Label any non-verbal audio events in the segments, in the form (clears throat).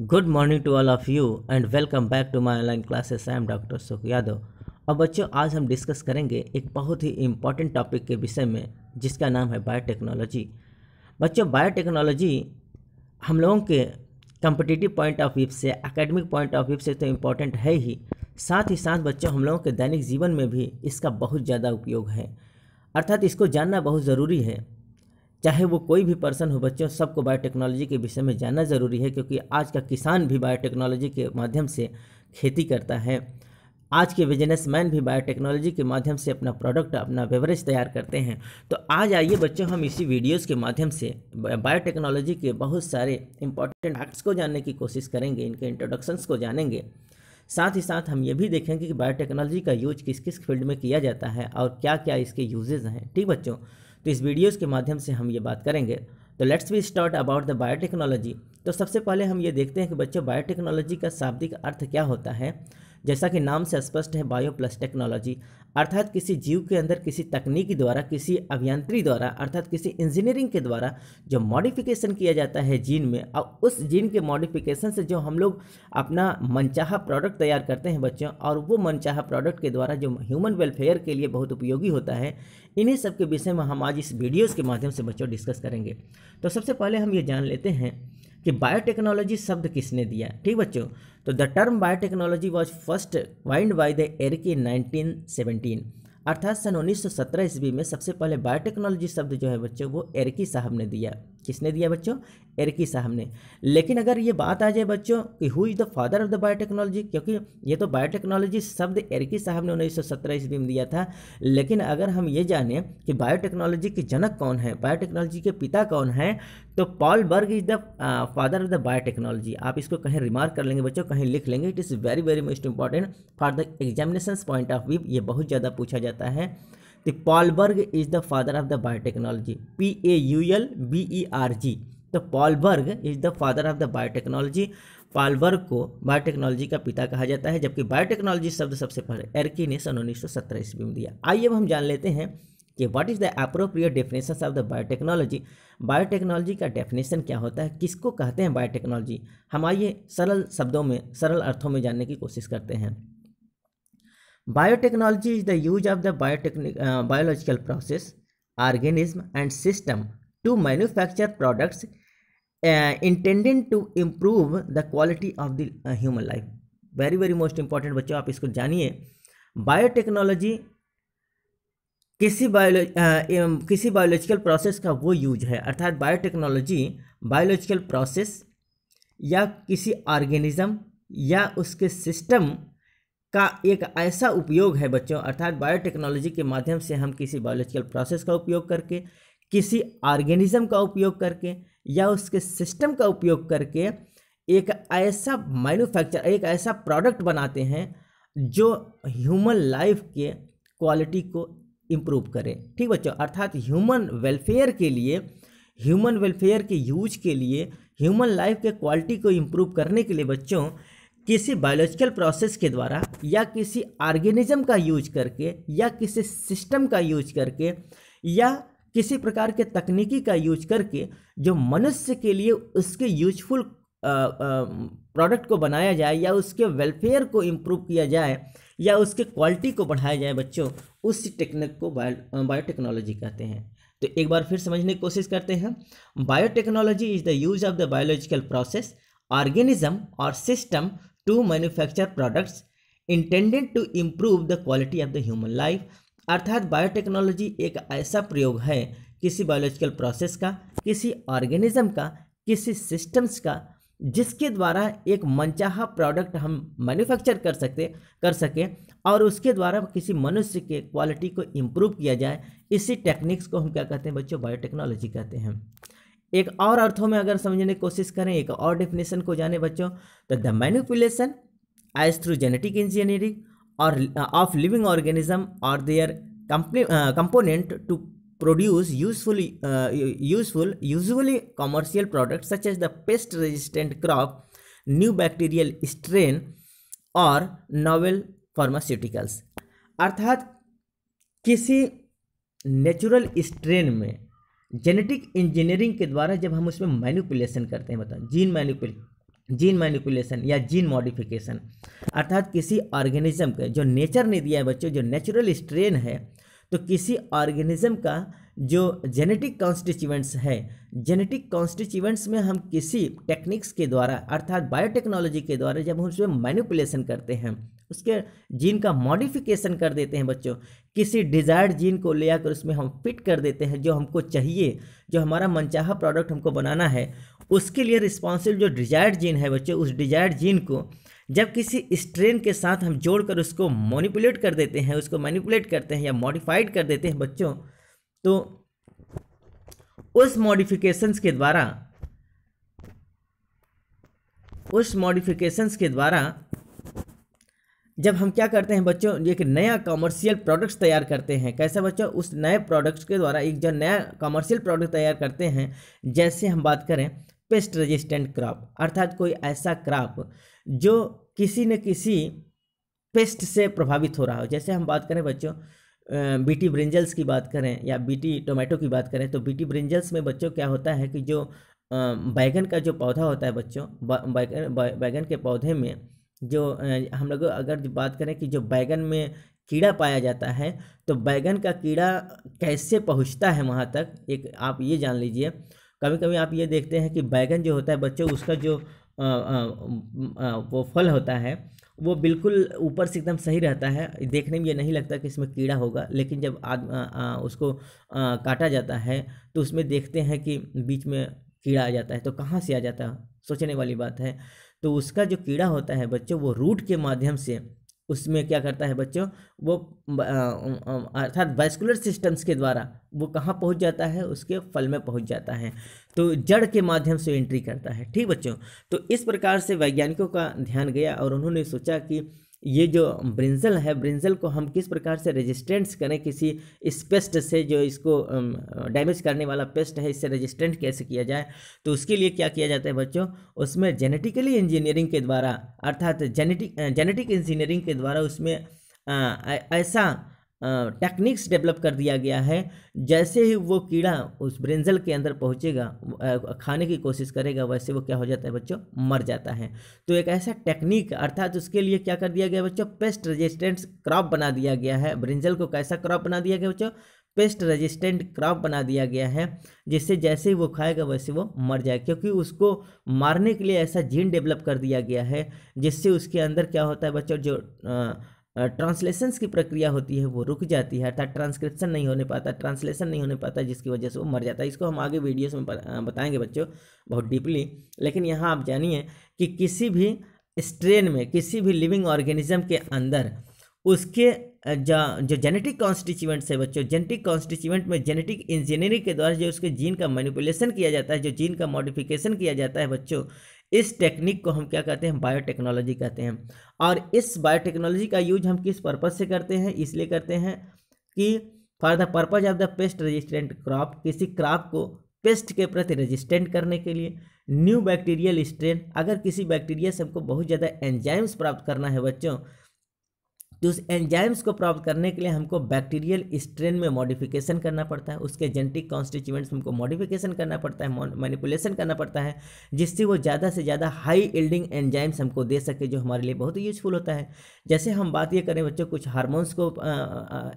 Good morning to all of you and welcome back to my online classes I am doctor Sukh Yadav और बच्चों आज हम discuss करेंगे एक बहुत ही इम्पॉर्टेंट टॉपिक के विषय में जिसका नाम है बायोटेक्नोलॉजी बच्चों बायोटेक्नोलॉजी हम लोगों के कम्पिटिटिव पॉइंट ऑफ व्यू से एकेडमिक पॉइंट ऑफ व्यू से तो इम्पॉर्टेंट है ही साथ ही साथ बच्चों हम लोगों के दैनिक जीवन में भी इसका बहुत ज़्यादा उपयोग है अर्थात इसको जानना बहुत ज़रूरी है चाहे वो कोई भी पर्सन हो बच्चों सबको बायोटेक्नोलॉजी के विषय में जानना ज़रूरी है क्योंकि आज का किसान भी बायोटेक्नोलॉजी के माध्यम से खेती करता है आज के बिजनेसमैन भी बायोटेक्नोलॉजी के माध्यम से अपना प्रोडक्ट अपना बेवरेज तैयार करते हैं तो आज आइए बच्चों हम इसी वीडियोस के माध्यम से बायोटेक्नोलॉजी के बहुत सारे इंपॉर्टेंट फैक्ट्स को जानने की कोशिश करेंगे इनके इंट्रोडक्शंस को जानेंगे साथ ही साथ हम ये भी देखेंगे कि बायोटेक्नोलॉजी का यूज किस किस फील्ड में किया जाता है और क्या क्या इसके यूजेज हैं ठीक बच्चों तो इस वीडियोस के माध्यम से हम ये बात करेंगे तो let's be start about the biotechnology तो सबसे पहले हम ये देखते हैं कि बच्चों बायोटेक्नोलॉजी का शाब्दिक अर्थ क्या होता है जैसा कि नाम से स्पष्ट है बायो प्लस टेक्नोलॉजी अर्थात किसी जीव के अंदर किसी तकनीकी द्वारा किसी अभियंत्री द्वारा अर्थात किसी इंजीनियरिंग के द्वारा जो मॉडिफिकेशन किया जाता है जीन में और उस जीन के मॉडिफिकेशन से जो हम लोग अपना मनचाहा प्रोडक्ट तैयार करते हैं बच्चों और वो मनचाहा प्रोडक्ट के द्वारा जो ह्यूमन वेलफेयर के लिए बहुत उपयोगी होता है इन्हीं सब के विषय में हम आज इस वीडियोज़ के माध्यम से बच्चों डिस्कस करेंगे तो सबसे पहले हम ये जान लेते हैं कि बायोटेक्नोलॉजी शब्द किसने दिया ठीक बच्चों तो the term biotechnology was first wind by the er in nineteen अर्थात सन 1917 ईस्वी में सबसे पहले बायोटेक्नोलॉजी शब्द जो है बच्चों वो एरकी साहब ने दिया किसने दिया बच्चों एरकी साहब ने लेकिन अगर ये बात आ जाए बच्चों कि who is the father of the biotechnology क्योंकि ये तो बायोटेक्नोलॉजी शब्द एरकी साहब ने उन्नीस सौ ईस्वी में दिया था लेकिन अगर हम ये जाने कि बायोटेक्नोलॉजी के जनक कौन है बायोटेक्नोलॉजी के पिता कौन है तो Paul Berg is the father of the biotechnology आप इसको कहीं रिमार्क कर लेंगे बच्चों कहीं लिख लेंगे it is very very most important for the examination point of view ये बहुत ज़्यादा पूछा जाता है Paul Berg is the father of the biotechnology P A U L B E R G तो Paul Berg is the father of the biotechnology Paul Berg को biotechnology का पिता कहा जाता है जबकि बायोटेक्नोलॉजी शब्द सबसे पहले एरकी ने सन उन्नीस सौ सत्रह ईस्वी में दिया आइए अब हम जान लेते हैं कि what is the appropriate definition of the biotechnology biotechnology का डेफिनेशन क्या होता है किसको कहते हैं बायोटेक्नोलॉजी हम आइए सरल शब्दों में सरल अर्थों में जानने की कोशिश करते हैं Biotechnology is the use of the biotechnic, uh, biological process, organism and system to manufacture products uh, intended to improve the quality of the uh, human life. Very very most important बच्चों आप इसको जानिए biotechnology किसी बायोलॉ किसी biological process का वो use है अर्थात बायोटेक्नोलॉजी बायोलॉजिकल प्रोसेस या किसी ऑर्गेनिज्म या उसके सिस्टम का एक ऐसा उपयोग है बच्चों अर्थात बायोटेक्नोलॉजी के माध्यम से हम किसी बायोलॉजिकल प्रोसेस का उपयोग करके किसी ऑर्गेनिज्म का उपयोग करके या उसके सिस्टम का उपयोग करके एक ऐसा मैन्युफैक्चर एक ऐसा प्रोडक्ट बनाते हैं जो ह्यूमन लाइफ के क्वालिटी को इम्प्रूव करें ठीक बच्चों अर्थात ह्यूमन वेलफेयर के लिए ह्यूमन वेलफेयर के यूज के लिए ह्यूमन लाइफ के क्वालिटी को इम्प्रूव करने के लिए बच्चों किसी बायोलॉजिकल प्रोसेस के द्वारा या किसी ऑर्गेनिज्म का यूज करके या किसी सिस्टम का यूज करके या किसी प्रकार के तकनीकी का यूज करके जो मनुष्य के लिए उसके यूजफुल प्रोडक्ट को बनाया जाए या उसके वेलफेयर को इम्प्रूव किया जाए या उसके क्वालिटी को बढ़ाया जाए बच्चों उस टेक्निक को बायो बायोटेक्नोलॉजी कहते हैं तो एक बार फिर समझने की कोशिश करते हैं biotechnology is the use of the biological process organism और system to manufacture products intended to improve the quality of the human life अर्थात बायोटेक्नोलॉजी एक ऐसा प्रयोग है किसी बायोलॉजिकल प्रोसेस का किसी ऑर्गेनिज्म का किसी सिस्टम्स का जिसके द्वारा एक मनचाहा प्रोडक्ट हम मैन्युफैक्चर कर सकते कर सकें और उसके द्वारा किसी मनुष्य के क्वालिटी को इम्प्रूव किया जाए इसी टेक्निक्स को हम क्या कहते हैं बच्चों बायोटेक्नोलॉजी कहते हैं एक और अर्थों में अगर समझने की कोशिश करें एक और डेफिनेशन को जाने बच्चों तो the manipulation is through genetic engineering और ऑफ लिविंग ऑर्गेनिज्म और their component to produce useful useful usually commercial product such as the pest resistant crop new bacterial strain और नॉवेल फार्मास्यूटिकल्स अर्थात किसी नेचुरल स्ट्रेन में genetic engineering के द्वारा जब हम उसमें मैनिपुलेशन करते हैं बताओ जीन मैनिपुल जीन मैनिपुलेशन या जीन मॉडिफिकेशन अर्थात किसी ऑर्गेनिज्म का जो नेचर ने दिया है बच्चों जो नेचुरल स्ट्रेन है तो किसी ऑर्गेनिज्म का जो जेनेटिक कॉन्स्टिट्यूएंट्स है जेनेटिक कॉन्स्टिट्यूएंट्स में हम किसी टेक्निक्स के द्वारा अर्थात बायोटेक्नोलॉजी के द्वारा जब हम उसमें मैनिपुलेशन करते हैं उसके जीन का मॉडिफिकेशन कर देते हैं बच्चों किसी डिज़ायर्ड जीन को ले आकर उसमें हम फिट कर देते हैं जो हमको चाहिए जो हमारा मनचाहा प्रोडक्ट हमको बनाना है उसके लिए रिस्पॉन्सिबल जो डिज़ायर्ड जीन है बच्चों उस डिज़ायर्ड जीन को जब किसी स्ट्रेन के साथ हम जोड़कर उसको मॉनिपुलेट कर देते हैं उसको मैनिपुलेट करते हैं या मॉडिफाइड कर देते हैं बच्चों तो उस मॉडिफिकेशंस के द्वारा उस मॉडिफिकेशंस के द्वारा जब हम क्या करते हैं बच्चों एक नया कमर्शियल प्रोडक्ट्स तैयार करते हैं कैसे बच्चों उस नए प्रोडक्ट्स के द्वारा एक जो नया कमर्शियल प्रोडक्ट तैयार करते हैं जैसे हम बात करें पेस्ट रेजिस्टेंट क्रॉप अर्थात कोई ऐसा क्रॉप जो किसी न किसी पेस्ट से प्रभावित हो रहा हो जैसे हम बात करें बच्चों बीटी ब्रिंजल्स की बात करें या बीटी टोमेटो की बात करें तो बीटी ब्रिंजल्स में बच्चों क्या होता है कि जो बैगन का जो पौधा होता है बच्चों बैगन बैगन के पौधे में जो हम लोग अगर बात करें कि जो बैगन में कीड़ा पाया जाता है तो बैगन का कीड़ा कैसे पहुंचता है वहाँ तक एक आप ये जान लीजिए कभी कभी आप ये देखते हैं कि बैगन जो होता है बच्चों उसका जो आ, आ, आ, वो फल होता है वो बिल्कुल ऊपर से एकदम सही रहता है देखने में ये नहीं लगता कि इसमें कीड़ा होगा लेकिन जब आद आ, आ, उसको आ, काटा जाता है तो उसमें देखते हैं कि बीच में कीड़ा आ जाता है तो कहाँ से आ जाता है सोचने वाली बात है तो उसका जो कीड़ा होता है बच्चों वो रूट के माध्यम से उसमें क्या करता है बच्चों वो अर्थात वैस्कुलर सिस्टम्स के द्वारा वो कहाँ पहुँच जाता है उसके फल में पहुँच जाता है तो जड़ के माध्यम से एंट्री करता है ठीक बच्चों तो इस प्रकार से वैज्ञानिकों का ध्यान गया और उन्होंने सोचा कि ये जो ब्रिंजल है ब्रिंजल को हम किस प्रकार से रेजिस्टेंस करें किसी इस पेस्ट से जो इसको डैमेज करने वाला पेस्ट है इससे रेजिस्टेंट कैसे किया जाए तो उसके लिए क्या किया जाता है बच्चों उसमें जेनेटिकली इंजीनियरिंग के द्वारा अर्थात जेनेटिक जेनेटिक इंजीनियरिंग के द्वारा उसमें आ, ऐसा टेक्निक्स डेवलप कर दिया गया है जैसे ही वो कीड़ा उस ब्रेंजल के अंदर पहुँचेगा खाने की कोशिश करेगा वैसे वो क्या हो जाता है बच्चों मर जाता है तो एक ऐसा टेक्निक अर्थात उसके लिए क्या कर दिया गया बच्चों पेस्ट रेजिस्टेंट क्रॉप बना दिया गया है ब्रिंजल को कैसा क्रॉप बना दिया गया बच्चों पेस्ट रेजिस्टेंट क्रॉप बना दिया गया है जिससे जैसे ही वो खाएगा वैसे वो मर जाए क्योंकि उसको मारने के लिए ऐसा जीन डेवलप कर दिया गया है जिससे उसके अंदर क्या होता है बच्चों जो आ, ट्रांसलेशंस की प्रक्रिया होती है वो रुक जाती है अर्थात ट्रांसक्रिप्शन नहीं होने पाता ट्रांसलेशन नहीं होने पाता जिसकी वजह से वो मर जाता है इसको हम आगे वीडियोस में बताएंगे बच्चों बहुत डीपली लेकिन यहाँ आप जानिए कि किसी भी स्ट्रेन में किसी भी लिविंग ऑर्गेनिज्म के अंदर उसके जो जो जेनेटिक कॉन्स्टिट्यूएंट्स है बच्चों जेनेटिक कॉन्स्टिट्यूएंट में जेनेटिक इंजीनियरिंग के द्वारा जो उसके जीन का मैनिपुलेशन किया जाता है जो जीन का मॉडिफिकेशन किया जाता है बच्चों इस टेक्निक को हम क्या कहते हैं बायोटेक्नोलॉजी कहते हैं और इस बायोटेक्नोलॉजी का यूज हम किस पर्पज़ से करते हैं इसलिए करते हैं कि for the purpose of the pest resistant crop किसी क्रॉप को पेस्ट के प्रति रेजिस्टेंट करने के लिए न्यू बैक्टीरियल स्ट्रेन अगर किसी बैक्टीरिया से हमको बहुत ज़्यादा एंजाइम्स प्राप्त करना है बच्चों तो उस एंजाइम्स को प्राप्त करने के लिए हमको बैक्टीरियल स्ट्रेन में मॉडिफिकेशन करना पड़ता है उसके जेनेटिक कॉन्स्टिट्यूएंट्स में हमको मॉडिफिकेशन करना पड़ता है मैनिपुलेशन करना पड़ता है जिससे वो ज़्यादा से ज़्यादा हाई एल्डिंग एंजाइम्स हमको दे सके जो हमारे लिए बहुत यूजफुल होता है जैसे हम बात ये करें बच्चों कुछ हारमोन्स को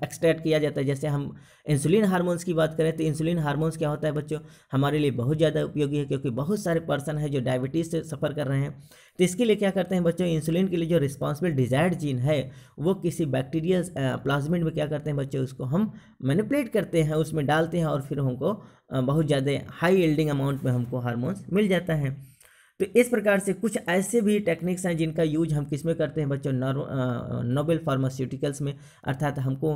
एक्सट्रैक्ट किया जाता है जैसे हम इंसुलिन हारमोन्स की बात करें तो इंसुलिन हारमोन्स क्या होता है बच्चों हमारे लिए बहुत ज़्यादा उपयोगी है क्योंकि बहुत सारे पर्सन है जो डायबिटीज़ से सफ़र कर रहे हैं तो इसके लिए क्या करते हैं बच्चों इंसुलिन के लिए जो रिस्पॉन्सिबल डिजायर्ड जीन है वो किसी बैक्टीरियल प्लाज्मिड में क्या करते हैं बच्चों उसको हम मैनिपुलेट करते हैं उसमें डालते हैं और फिर हमको बहुत ज़्यादा हाई एल्डिंग अमाउंट में हमको हार्मोन्स मिल जाता है तो इस प्रकार से कुछ ऐसे भी टेक्निक्स हैं जिनका यूज हम किस में करते हैं बच्चों नोबेल फार्मास्यूटिकल्स में अर्थात हमको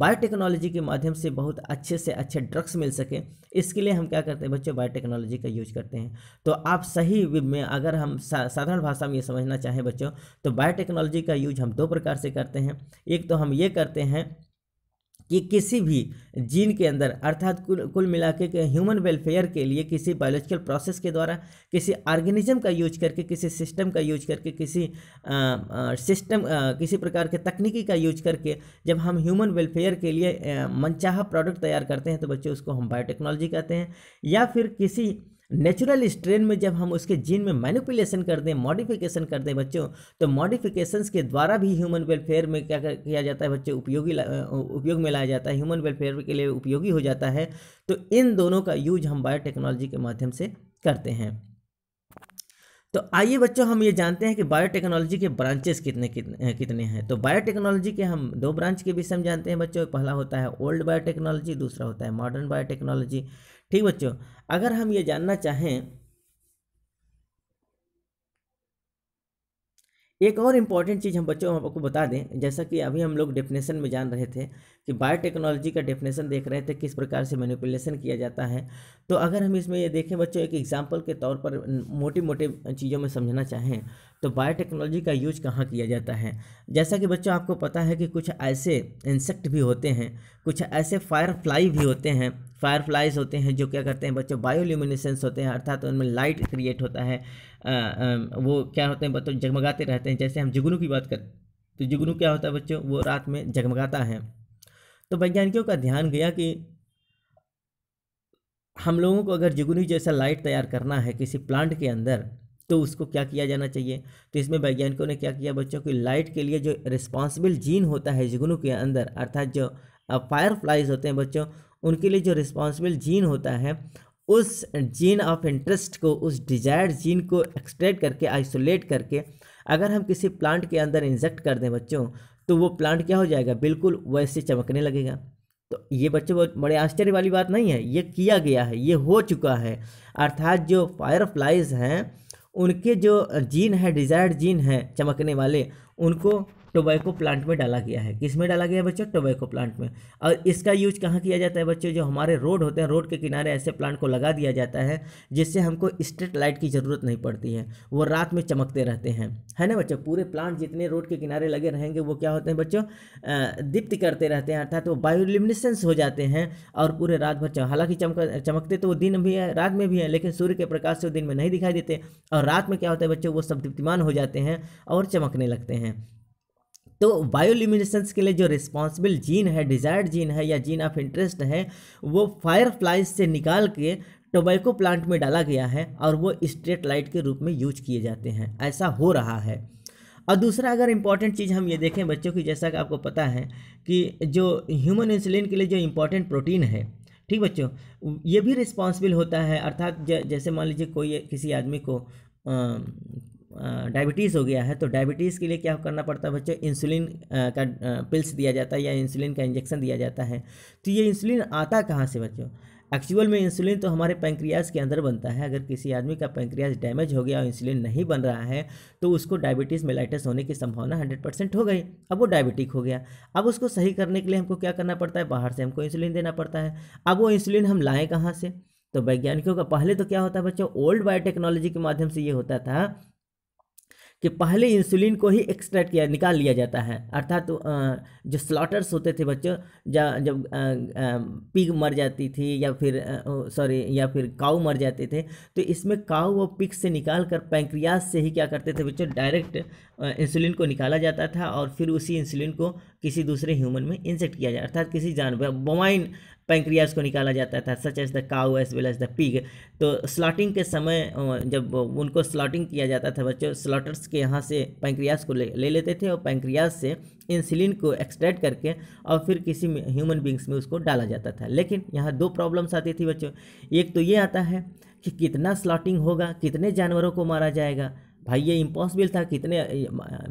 बायोटेक्नोलॉजी के माध्यम से बहुत अच्छे से अच्छे ड्रग्स मिल सके इसके लिए हम क्या करते हैं बच्चों बायोटेक्नोलॉजी का यूज करते हैं तो आप सही में अगर हम सा, साधारण भाषा में ये समझना चाहें बच्चों तो बायोटेक्नोलॉजी का यूज हम दो प्रकार से करते हैं एक तो हम ये करते हैं कि किसी भी जीन के अंदर अर्थात कुल कुल मिला के, ह्यूमन वेलफेयर के लिए किसी बायोलॉजिकल प्रोसेस के द्वारा किसी ऑर्गेनिज्म का यूज करके किसी सिस्टम का यूज करके किसी सिस्टम किसी प्रकार के तकनीकी का यूज करके जब हम ह्यूमन वेलफेयर के लिए मनचाहा प्रोडक्ट तैयार करते हैं तो बच्चे उसको हम बायोटेक्नोलॉजी कहते हैं या फिर किसी नेचुरल स्ट्रेन में जब हम उसके जीन में मैनिपुलेशन कर दें मॉडिफिकेशन कर दें बच्चों तो मॉडिफिकेशन के द्वारा भी ह्यूमन वेलफेयर में क्या किया जाता है बच्चे उपयोगी उपयोग में लाया जाता है ह्यूमन वेलफेयर के लिए उपयोगी हो जाता है तो इन दोनों का यूज हम बायोटेक्नोलॉजी के माध्यम से करते हैं तो आइए बच्चों हम ये जानते हैं कि बायोटेक्नोलॉजी के ब्रांचेस कितने कितने कितने हैं तो बायोटेक्नोलॉजी के हम दो ब्रांच के विषय में जानते हैं बच्चों पहला होता है ओल्ड बायोटेक्नोलॉजी दूसरा होता है मॉडर्न बायोटेक्नोलॉजी ठीक बच्चों अगर हम ये जानना चाहें एक और इम्पॉर्टेंट चीज़ हम बच्चों हम आपको बता दें जैसा कि अभी हम लोग डेफिनेशन में जान रहे थे कि बायोटेक्नोलॉजी का डेफिनेशन देख रहे थे किस प्रकार से मैनिपुलेशन किया जाता है तो अगर हम इसमें ये देखें बच्चों एक एग्जाम्पल के तौर पर मोटी मोटे चीज़ों में समझना चाहें तो बायोटेक्नोलॉजी का यूज कहाँ किया जाता है जैसा कि बच्चों आपको पता है कि कुछ ऐसे इंसेक्ट भी होते हैं कुछ ऐसे फायरफ्लाई भी होते हैं फायरफ्लाइज होते हैं जो क्या करते हैं बच्चों बायोल्यूमिनेसेंस होते हैं अर्थात तो उनमें लाइट क्रिएट होता है आ, आ, वो क्या होते हैं बच्चों जगमगाते रहते हैं जैसे हम जुगनू की बात करें तो जुगनू क्या होता है बच्चों वो रात में जगमगाता है तो वैज्ञानिकों का ध्यान गया कि हम लोगों को अगर जुगनू जैसा लाइट तैयार करना है किसी प्लांट के अंदर तो उसको क्या किया जाना चाहिए तो इसमें वैज्ञानिकों ने क्या किया बच्चों की लाइट के लिए जो रिस्पॉन्सिबल जीन होता है जुगनू के अंदर अर्थात जो फायरफ्लाइज होते हैं बच्चों उनके लिए जो रिस्पॉन्सिबल जीन होता है उस जीन ऑफ इंटरेस्ट को उस डिजायर्ड जीन को एक्सट्रैक्ट करके आइसोलेट करके अगर हम किसी प्लांट के अंदर इंजेक्ट कर दें बच्चों तो वो प्लांट क्या हो जाएगा बिल्कुल वैसे चमकने लगेगा तो ये बच्चों बहुत बड़े आश्चर्य वाली बात नहीं है ये किया गया है ये हो चुका है अर्थात जो फायरफ्लाइज हैं उनके जो जीन है डिज़ायर्ड जीन है चमकने वाले उनको टोबैको प्लांट में डाला गया है किस में डाला गया है बच्चों टोबैको प्लांट में और इसका यूज कहाँ किया जाता है बच्चों जो हमारे रोड होते हैं रोड के किनारे ऐसे प्लांट को लगा दिया जाता है जिससे हमको स्ट्रीट लाइट की ज़रूरत नहीं पड़ती है वो रात में चमकते रहते हैं है ना बच्चों पूरे प्लांट जितने रोड के किनारे लगे रहेंगे वो क्या होते हैं बच्चों दीप्त करते रहते हैं अर्थात वो बायोलिमिनेसेंस हो जाते हैं और पूरे रात भर हालांकि चमक चमकते तो वो दिन भी है रात में भी है लेकिन सूर्य के प्रकाश से वो दिन में नहीं दिखाई देते और रात में क्या होता है बच्चों वो सब दीप्तिमान हो जाते हैं और चमकने लगते हैं तो बायोलिमिनेशन के लिए जो रिस्पॉन्सिबल जीन है डिजायर्ड जीन है या जीन ऑफ इंटरेस्ट है वो फायर फ्लाइज से निकाल के टोबैको प्लांट में डाला गया है और वो स्ट्रेट लाइट के रूप में यूज किए जाते हैं ऐसा हो रहा है और दूसरा अगर इम्पॉर्टेंट चीज़ हम ये देखें बच्चों की जैसा कि आपको पता है कि जो ह्यूमन इंसुलिन के लिए जो इम्पॉर्टेंट प्रोटीन है ठीक बच्चों ये भी रिस्पॉन्सिबल होता है अर्थात जैसे मान लीजिए कोई किसी आदमी को डायबिटीज़ हो गया है तो डायबिटीज़ के लिए क्या करना पड़ता है बच्चों इंसुलिन का पिल्स दिया जाता है या इंसुलिन का इंजेक्शन दिया जाता है तो ये इंसुलिन आता कहाँ से बच्चों एक्चुअल में इंसुलिन तो हमारे पैंक्रियाज के अंदर बनता है अगर किसी आदमी का पैंक्रियाज डैमेज हो गया और इंसुलिन नहीं बन रहा है तो उसको डायबिटीज़ मेलाइटिस होने की संभावना 100 परसेंट हो गई अब वो डायबिटिक हो गया अब उसको सही करने के लिए हमको क्या करना पड़ता है बाहर से हमको इंसुलिन देना पड़ता है अब वो इंसुलिन हम लाएँ कहाँ से तो वैज्ञानिकों का पहले तो क्या होता है बच्चों ओल्ड बायोटेक्नोलॉजी के माध्यम से ये होता था कि पहले इंसुलिन को ही एक्सट्रैक्ट किया निकाल लिया जाता है अर्थात तो, जो स्लॉटर्स होते थे बच्चों जब पिग मर जाती थी या फिर सॉरी या फिर काऊ मर जाते थे तो इसमें काऊ व पिग से निकाल कर पैंक्रियाज से ही क्या करते थे बच्चों डायरेक्ट इंसुलिन को निकाला जाता था और फिर उसी इंसुलिन को किसी दूसरे ह्यूमन में इंजेक्ट किया जाए अर्थात किसी जानवर बोवाइन पैंक्रियाज को निकाला जाता था such as the cow as well as the pig तो स्लॉटिंग के समय जब उनको स्लॉटिंग किया जाता था बच्चों स्लॉटर्स के यहाँ से पैंक्रियाज को ले, ले लेते थे और पैंक्रियाज से इंसुलिन को एक्सट्रैक्ट करके और फिर किसी ह्यूमन बींग्स में उसको डाला जाता था लेकिन यहाँ दो प्रॉब्लम्स आती थी बच्चों एक तो ये आता है कि कितना स्लॉटिंग होगा कितने जानवरों को मारा जाएगा भाई ये इम्पॉसिबल था कितने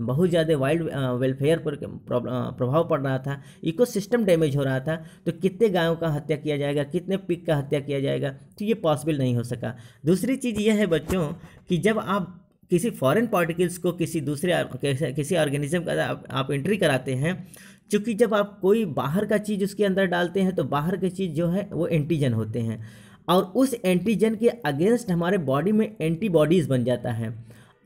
बहुत ज़्यादा वाइल्ड वेलफेयर पर प्रभाव पड़ रहा था इकोसिस्टम डैमेज हो रहा था तो कितने गायों का हत्या किया जाएगा कितने पिक का हत्या किया जाएगा तो ये पॉसिबल नहीं हो सका दूसरी चीज़ यह है बच्चों कि जब आप किसी फॉरेन पार्टिकल्स को किसी दूसरे किसी ऑर्गेनिज्म का आप, आप एंट्री कराते हैं चूँकि जब आप कोई बाहर का चीज़ उसके अंदर डालते हैं तो बाहर की चीज़ जो है वो एंटीजन होते हैं और उस एंटीजन के अगेंस्ट हमारे बॉडी में एंटीबॉडीज़ बन जाता है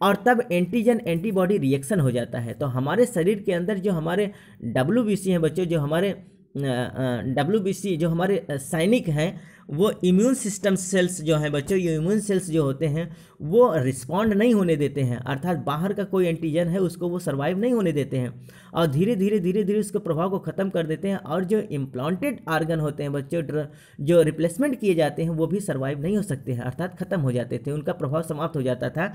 और तब एंटीजन एंटीबॉडी रिएक्शन हो जाता है तो हमारे शरीर के अंदर जो हमारे डब्ल्यू हैं बच्चों जो हमारे डब्ल्यू जो हमारे सैनिक हैं वो इम्यून सिस्टम सेल्स जो हैं बच्चों ये इम्यून सेल्स जो होते हैं वो रिस्पॉन्ड नहीं होने देते हैं अर्थात बाहर का कोई एंटीजन है उसको वो सर्वाइव नहीं होने देते हैं और धीरे धीरे धीरे धीरे उसके प्रभाव को ख़त्म कर देते हैं और जो इम्प्लांटेड आर्गन होते हैं बच्चों जो रिप्लेसमेंट किए जाते हैं वो भी सर्वाइव नहीं हो सकते हैं अर्थात ख़त्म हो जाते थे उनका प्रभाव समाप्त हो जाता था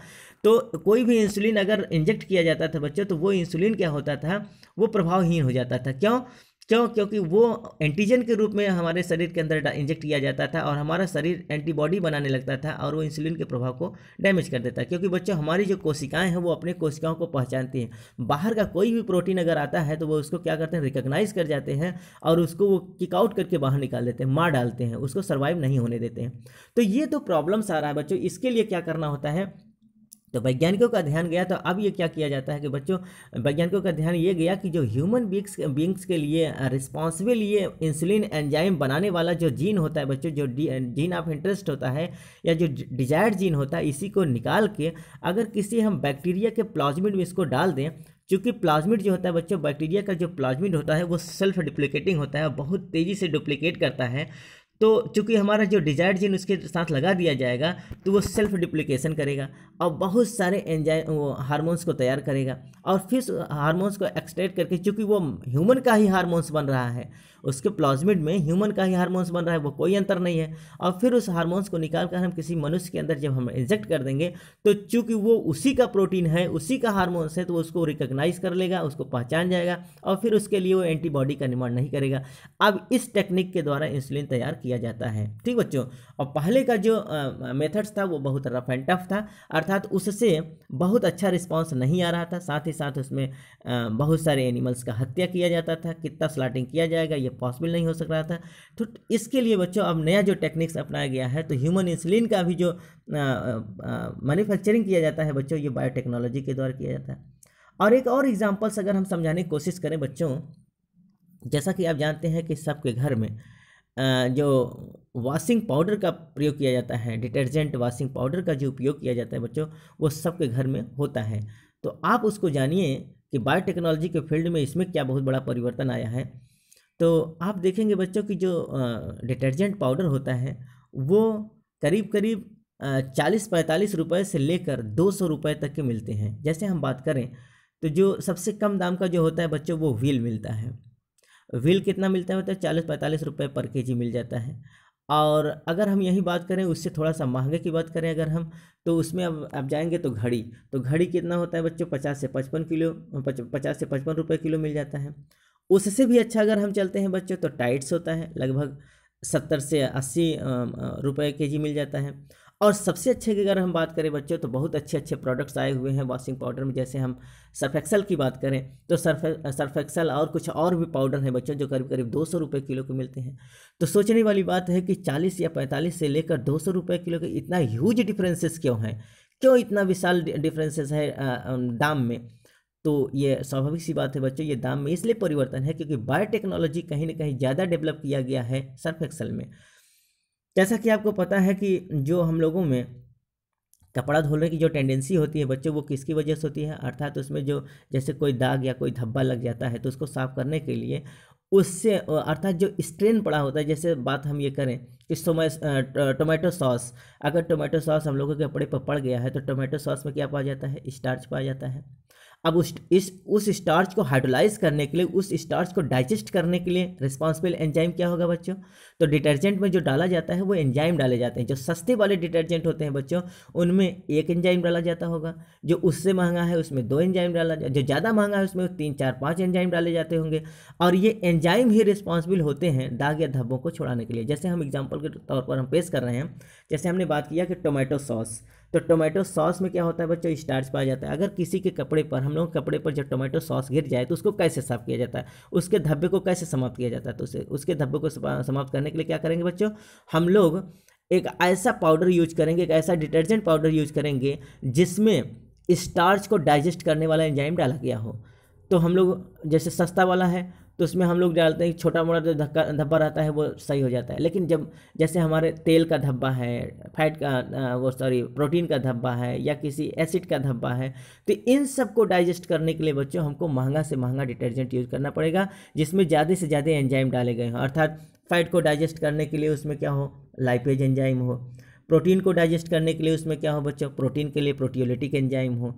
तो कोई भी इंसुलिन अगर इंजेक्ट किया जाता था बच्चों तो वो इंसुलिन क्या होता था वो प्रभावहीन हो जाता था क्यों क्यों क्योंकि वो एंटीजन के रूप में हमारे शरीर के अंदर इंजेक्ट किया जाता था और हमारा शरीर एंटीबॉडी बनाने लगता था और वो इंसुलिन के प्रभाव को डैमेज कर देता है क्योंकि बच्चों हमारी जो कोशिकाएं हैं वो अपने कोशिकाओं को पहचानती हैं बाहर का कोई भी प्रोटीन अगर आता है तो वो उसको क्या करते हैं रिकग्नाइज कर जाते हैं और उसको वो किकआउट करके बाहर निकाल देते हैं मार डालते हैं उसको सर्वाइव नहीं होने देते हैं तो ये तो आ रहा है बच्चों इसके लिए क्या करना होता है तो वैज्ञानिकों का ध्यान गया तो अब ये क्या किया जाता है कि बच्चों वैज्ञानिकों का ध्यान ये गया कि जो ह्यूमन बींग्स बींग्स के लिए रिस्पॉन्सिबल ये इंसुलिन एंजाइम बनाने वाला जो जीन होता है बच्चों जो जीन ऑफ इंटरेस्ट होता है या जो डिजायर्ड जीन होता है इसी को निकाल के अगर किसी हम बैक्टीरिया के प्लाज्मिड में इसको डाल दें चूँकि प्लाज्मिड जो होता है बच्चों बैक्टीरिया का जो प्लाज्मिड होता है वो सेल्फ डुप्लीकेटिंग होता है बहुत तेज़ी से डुप्लीकेट करता है तो चूंकि हमारा जो डिजायर्ड जीन उसके साथ लगा दिया जाएगा तो वो सेल्फ डिप्लिकेशन करेगा और बहुत सारे एंजाइ वो हारमोन्स को तैयार करेगा और फिर हारमोन्स को एक्सट्रेट करके चूंकि वो ह्यूमन का ही हारमोन्स बन रहा है उसके प्लाज्मिड में ह्यूमन का ही हार्मोन्स बन रहा है वो कोई अंतर नहीं है और फिर उस हार्मोन्स को निकाल कर हम किसी मनुष्य के अंदर जब हम इंजेक्ट कर देंगे तो चूंकि वो उसी का प्रोटीन है उसी का हार्मोन्स है तो उसको रिकोगनाइज़ कर लेगा उसको पहचान जाएगा और फिर उसके लिए वो एंटीबॉडी का निर्माण नहीं करेगा अब इस टेक्निक के द्वारा इंसुलिन तैयार किया जाता है ठीक बच्चों और पहले का जो मेथड्स था वो बहुत रफ एंड टफ था अर्थात उससे बहुत अच्छा रिस्पॉन्स नहीं आ रहा था साथ ही साथ उसमें बहुत सारे एनिमल्स का हत्या किया जाता था कितना स्लाटिंग किया जाएगा ये पॉसिबल नहीं हो सक रहा था तो इसके लिए बच्चों अब नया जो टेक्निक्स अपनाया गया है तो ह्यूमन इंसुलिन का भी जो मैन्युफैक्चरिंग किया जाता है बच्चों ये बायोटेक्नोलॉजी के द्वारा किया जाता है और एक और एग्जाम्पल्स अगर हम समझाने की कोशिश करें बच्चों जैसा कि आप जानते हैं कि सबके घर में जो वॉशिंग पाउडर का प्रयोग किया जाता है डिटर्जेंट वॉशिंग पाउडर का जो उपयोग किया जाता है बच्चों वो सबके घर में होता है तो आप उसको जानिए कि बायोटेक्नोलॉजी के फील्ड में इसमें क्या बहुत बड़ा परिवर्तन आया है तो आप देखेंगे बच्चों की जो डिटर्जेंट पाउडर होता है वो करीब करीब चालीस पैंतालीस रुपए से लेकर दो सौ रुपये तक के मिलते हैं जैसे हम बात करें तो जो सबसे कम दाम का जो होता है बच्चों वो व्हील मिलता है व्हील कितना मिलता है है चालीस पैंतालीस रुपये पर के जी मिल जाता है और अगर हम यही बात करें उससे थोड़ा सा महंगे की बात करें अगर हम तो उसमें अब आप जाएंगे तो घड़ी तो घड़ी कितना होता है बच्चों पचास से पचपन किलो पचास से पचपन रुपये किलो मिल जाता है उससे भी अच्छा अगर हम चलते हैं बच्चों तो टाइट्स होता है लगभग सत्तर से अस्सी रुपये के जी मिल जाता है और सबसे अच्छे की अगर हम बात करें बच्चों तो बहुत अच्छे अच्छे प्रोडक्ट्स आए हुए हैं वॉशिंग पाउडर में जैसे हम सर्फेक्सल की बात करें तो सर्फे सर्फेक्सल और कुछ और भी पाउडर हैं बच्चों जो करीब करीब दो सौ रुपये किलो के मिलते हैं तो सोचने वाली बात है कि चालीस या पैंतालीस से लेकर दो सौ रुपये किलो के इतना ह्यूज डिफरेंसेस क्यों हैं क्यों इतना विशाल डिफरेंसेस है दाम में तो ये स्वाभाविक सी बात है बच्चों ये दाम में इसलिए परिवर्तन है क्योंकि बायोटेक्नोलॉजी कहीं ना कहीं ज़्यादा डेवलप किया गया है सर्फ एक्सल में जैसा कि आपको पता है कि जो हम लोगों में कपड़ा धोने की जो टेंडेंसी होती है बच्चों वो किसकी वजह से होती है अर्थात तो उसमें जो जैसे कोई दाग या कोई धब्बा लग जाता है तो उसको साफ करने के लिए उससे अर्थात जो स्ट्रेन पड़ा होता है जैसे बात हम ये करें कि टोमेटो सॉस अगर टोमेटो सॉस हम लोगों के कपड़े पर पड़ गया है तो टोमेटो सॉस में क्या पाया जाता है स्टार्च पाया जाता है अब उस इस उस स्टार्च को हाइड्रोलाइज करने के लिए उस स्टार्च को डाइजेस्ट करने के लिए रिस्पॉन्सिबल एंजाइम क्या होगा बच्चों तो डिटर्जेंट में जो डाला जाता है वो एंजाइम डाले जाते हैं जो सस्ते वाले डिटर्जेंट होते हैं बच्चों उनमें एक एंजाइम डाला जाता होगा जो उससे महंगा है उसमें दो एंजाइम डाला जा जो ज़्यादा महंगा है उसमें तीन चार पाँच एंजाइम डाले जाते होंगे और ये एंजाइम ही रिस्पॉन्सिबल होते हैं दाग या धब्बों को छुड़ाने के लिए जैसे हम एग्जाम्पल के तौर पर हम पेश कर रहे हैं जैसे हमने बात किया कि टोमेटो सॉस तो टोमेटो सॉस में क्या होता है बच्चों स्टार्च पाया जाता है अगर किसी के कपड़े पर हम लोग कपड़े पर जब टोमेटो सॉस गिर जाए तो उसको कैसे साफ किया जाता है उसके धब्बे को कैसे समाप्त किया जाता है तो उसे उसके धब्बे को समाप्त करने के लिए क्या करेंगे बच्चों हम लोग एक ऐसा पाउडर यूज करेंगे एक ऐसा डिटर्जेंट पाउडर यूज करेंगे जिसमें स्टार्च को डाइजेस्ट करने वाला एंजाइम डाला गया हो तो हम लोग जैसे सस्ता वाला है तो उसमें हम लोग डालते हैं छोटा मोटा जो धक्का धब्बा रहता है वो सही हो जाता है लेकिन जब जैसे हमारे तेल का धब्बा है फैट का वो सॉरी प्रोटीन का धब्बा है या किसी एसिड का धब्बा है तो इन सब को डाइजेस्ट करने के लिए बच्चों हमको महंगा से महंगा डिटर्जेंट यूज़ करना पड़ेगा जिसमें ज़्यादा से ज़्यादा एंजाइम डाले गए हों अर्थात फैट को डाइजेस्ट करने के लिए उसमें क्या हो लाइपेज एंजाइम हो प्रोटीन को डाइजेस्ट करने के लिए उसमें क्या हो बच्चों प्रोटीन के लिए प्रोटियोलिटिक एंजाइम हो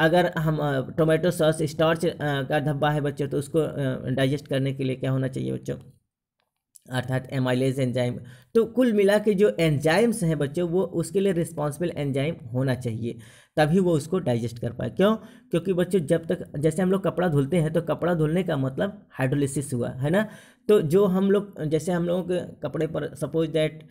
अगर हम टोमेटो सॉस स्टार्च का धब्बा है बच्चों तो उसको डाइजेस्ट करने के लिए क्या होना चाहिए बच्चों अर्थात एमाइलेज एंजाइम तो कुल मिला के जो एंजाइम्स हैं बच्चों वो उसके लिए रिस्पॉन्सिबल एंजाइम होना चाहिए तभी वो उसको डाइजेस्ट कर पाए क्यों क्योंकि बच्चों जब तक जैसे हम लोग कपड़ा धुलते हैं तो कपड़ा धुलने का मतलब हाइड्रोलिसिस हुआ है ना तो जो हम लोग जैसे हम लोगों के कपड़े पर सपोज दैट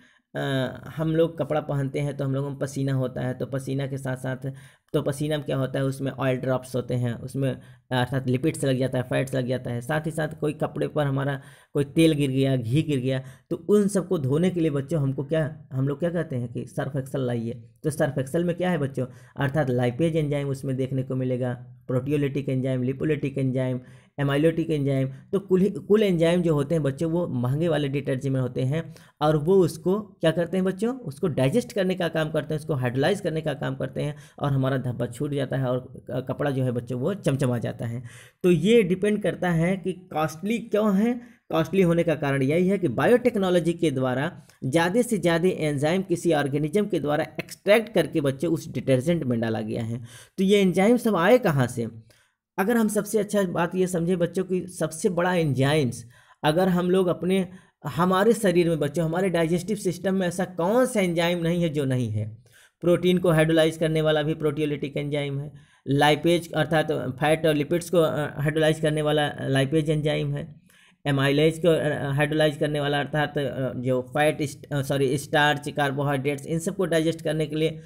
हम लोग कपड़ा पहनते हैं तो हम लोगों में पसीना होता है तो पसीना के साथ साथ तो पसीना में क्या होता है उसमें ऑयल ड्रॉप्स होते हैं उसमें अर्थात लिपिड्स लग जाता है फैट्स लग जाता है साथ ही साथ कोई कपड़े पर हमारा कोई तेल गिर गया घी गिर गया तो उन सबको धोने के लिए बच्चों हमको क्या हम लोग क्या कहते हैं कि सर्फ एक्सल लाइए तो सर्फ एक्सल में क्या है बच्चों अर्थात लाइपेज एंजाइम उसमें देखने को मिलेगा proteolytic enzyme lipolytic enzyme amylolytic enzyme तो कुल कुल एंजाइम जो होते हैं बच्चों वो महंगे वाले डिटर्जेंट में होते हैं और वो उसको क्या करते हैं बच्चों उसको डाइजेस्ट करने का काम करते हैं उसको हाइड्रोलाइज करने का काम करते हैं और हमारा धब्बा छूट जाता है और कपड़ा जो है बच्चों वो चमचमा जाता है तो ये डिपेंड करता है कि कॉस्टली क्यों है कॉस्टली होने का कारण यही है कि बायोटेक्नोलॉजी के द्वारा ज़्यादा से ज़्यादा एंजाइम किसी ऑर्गेनिज्म के द्वारा एक्सट्रैक्ट करके बच्चे उस डिटर्जेंट में डाला गया है तो ये एंजाइम सब आए कहाँ से अगर हम सबसे अच्छा बात ये समझे बच्चों की सबसे बड़ा एंजाइम्स अगर हम लोग अपने हमारे शरीर में बच्चों हमारे डाइजेस्टिव सिस्टम में ऐसा कौन सा एंजाइम नहीं है जो नहीं है प्रोटीन को हाइड्रोलाइज करने वाला भी प्रोटियोलिटिक एंजाइम है लाइपेज अर्थात तो फैट और लिपिड्स को हाइड्रोलाइज करने वाला लाइपेज एंजाइम है एमाइलेज को हाइड्रोलाइज करने वाला अर्थात तो जो फैट सॉरी स्टार्च कार्बोहाइड्रेट्स इन सबको डाइजेस्ट करने के लिए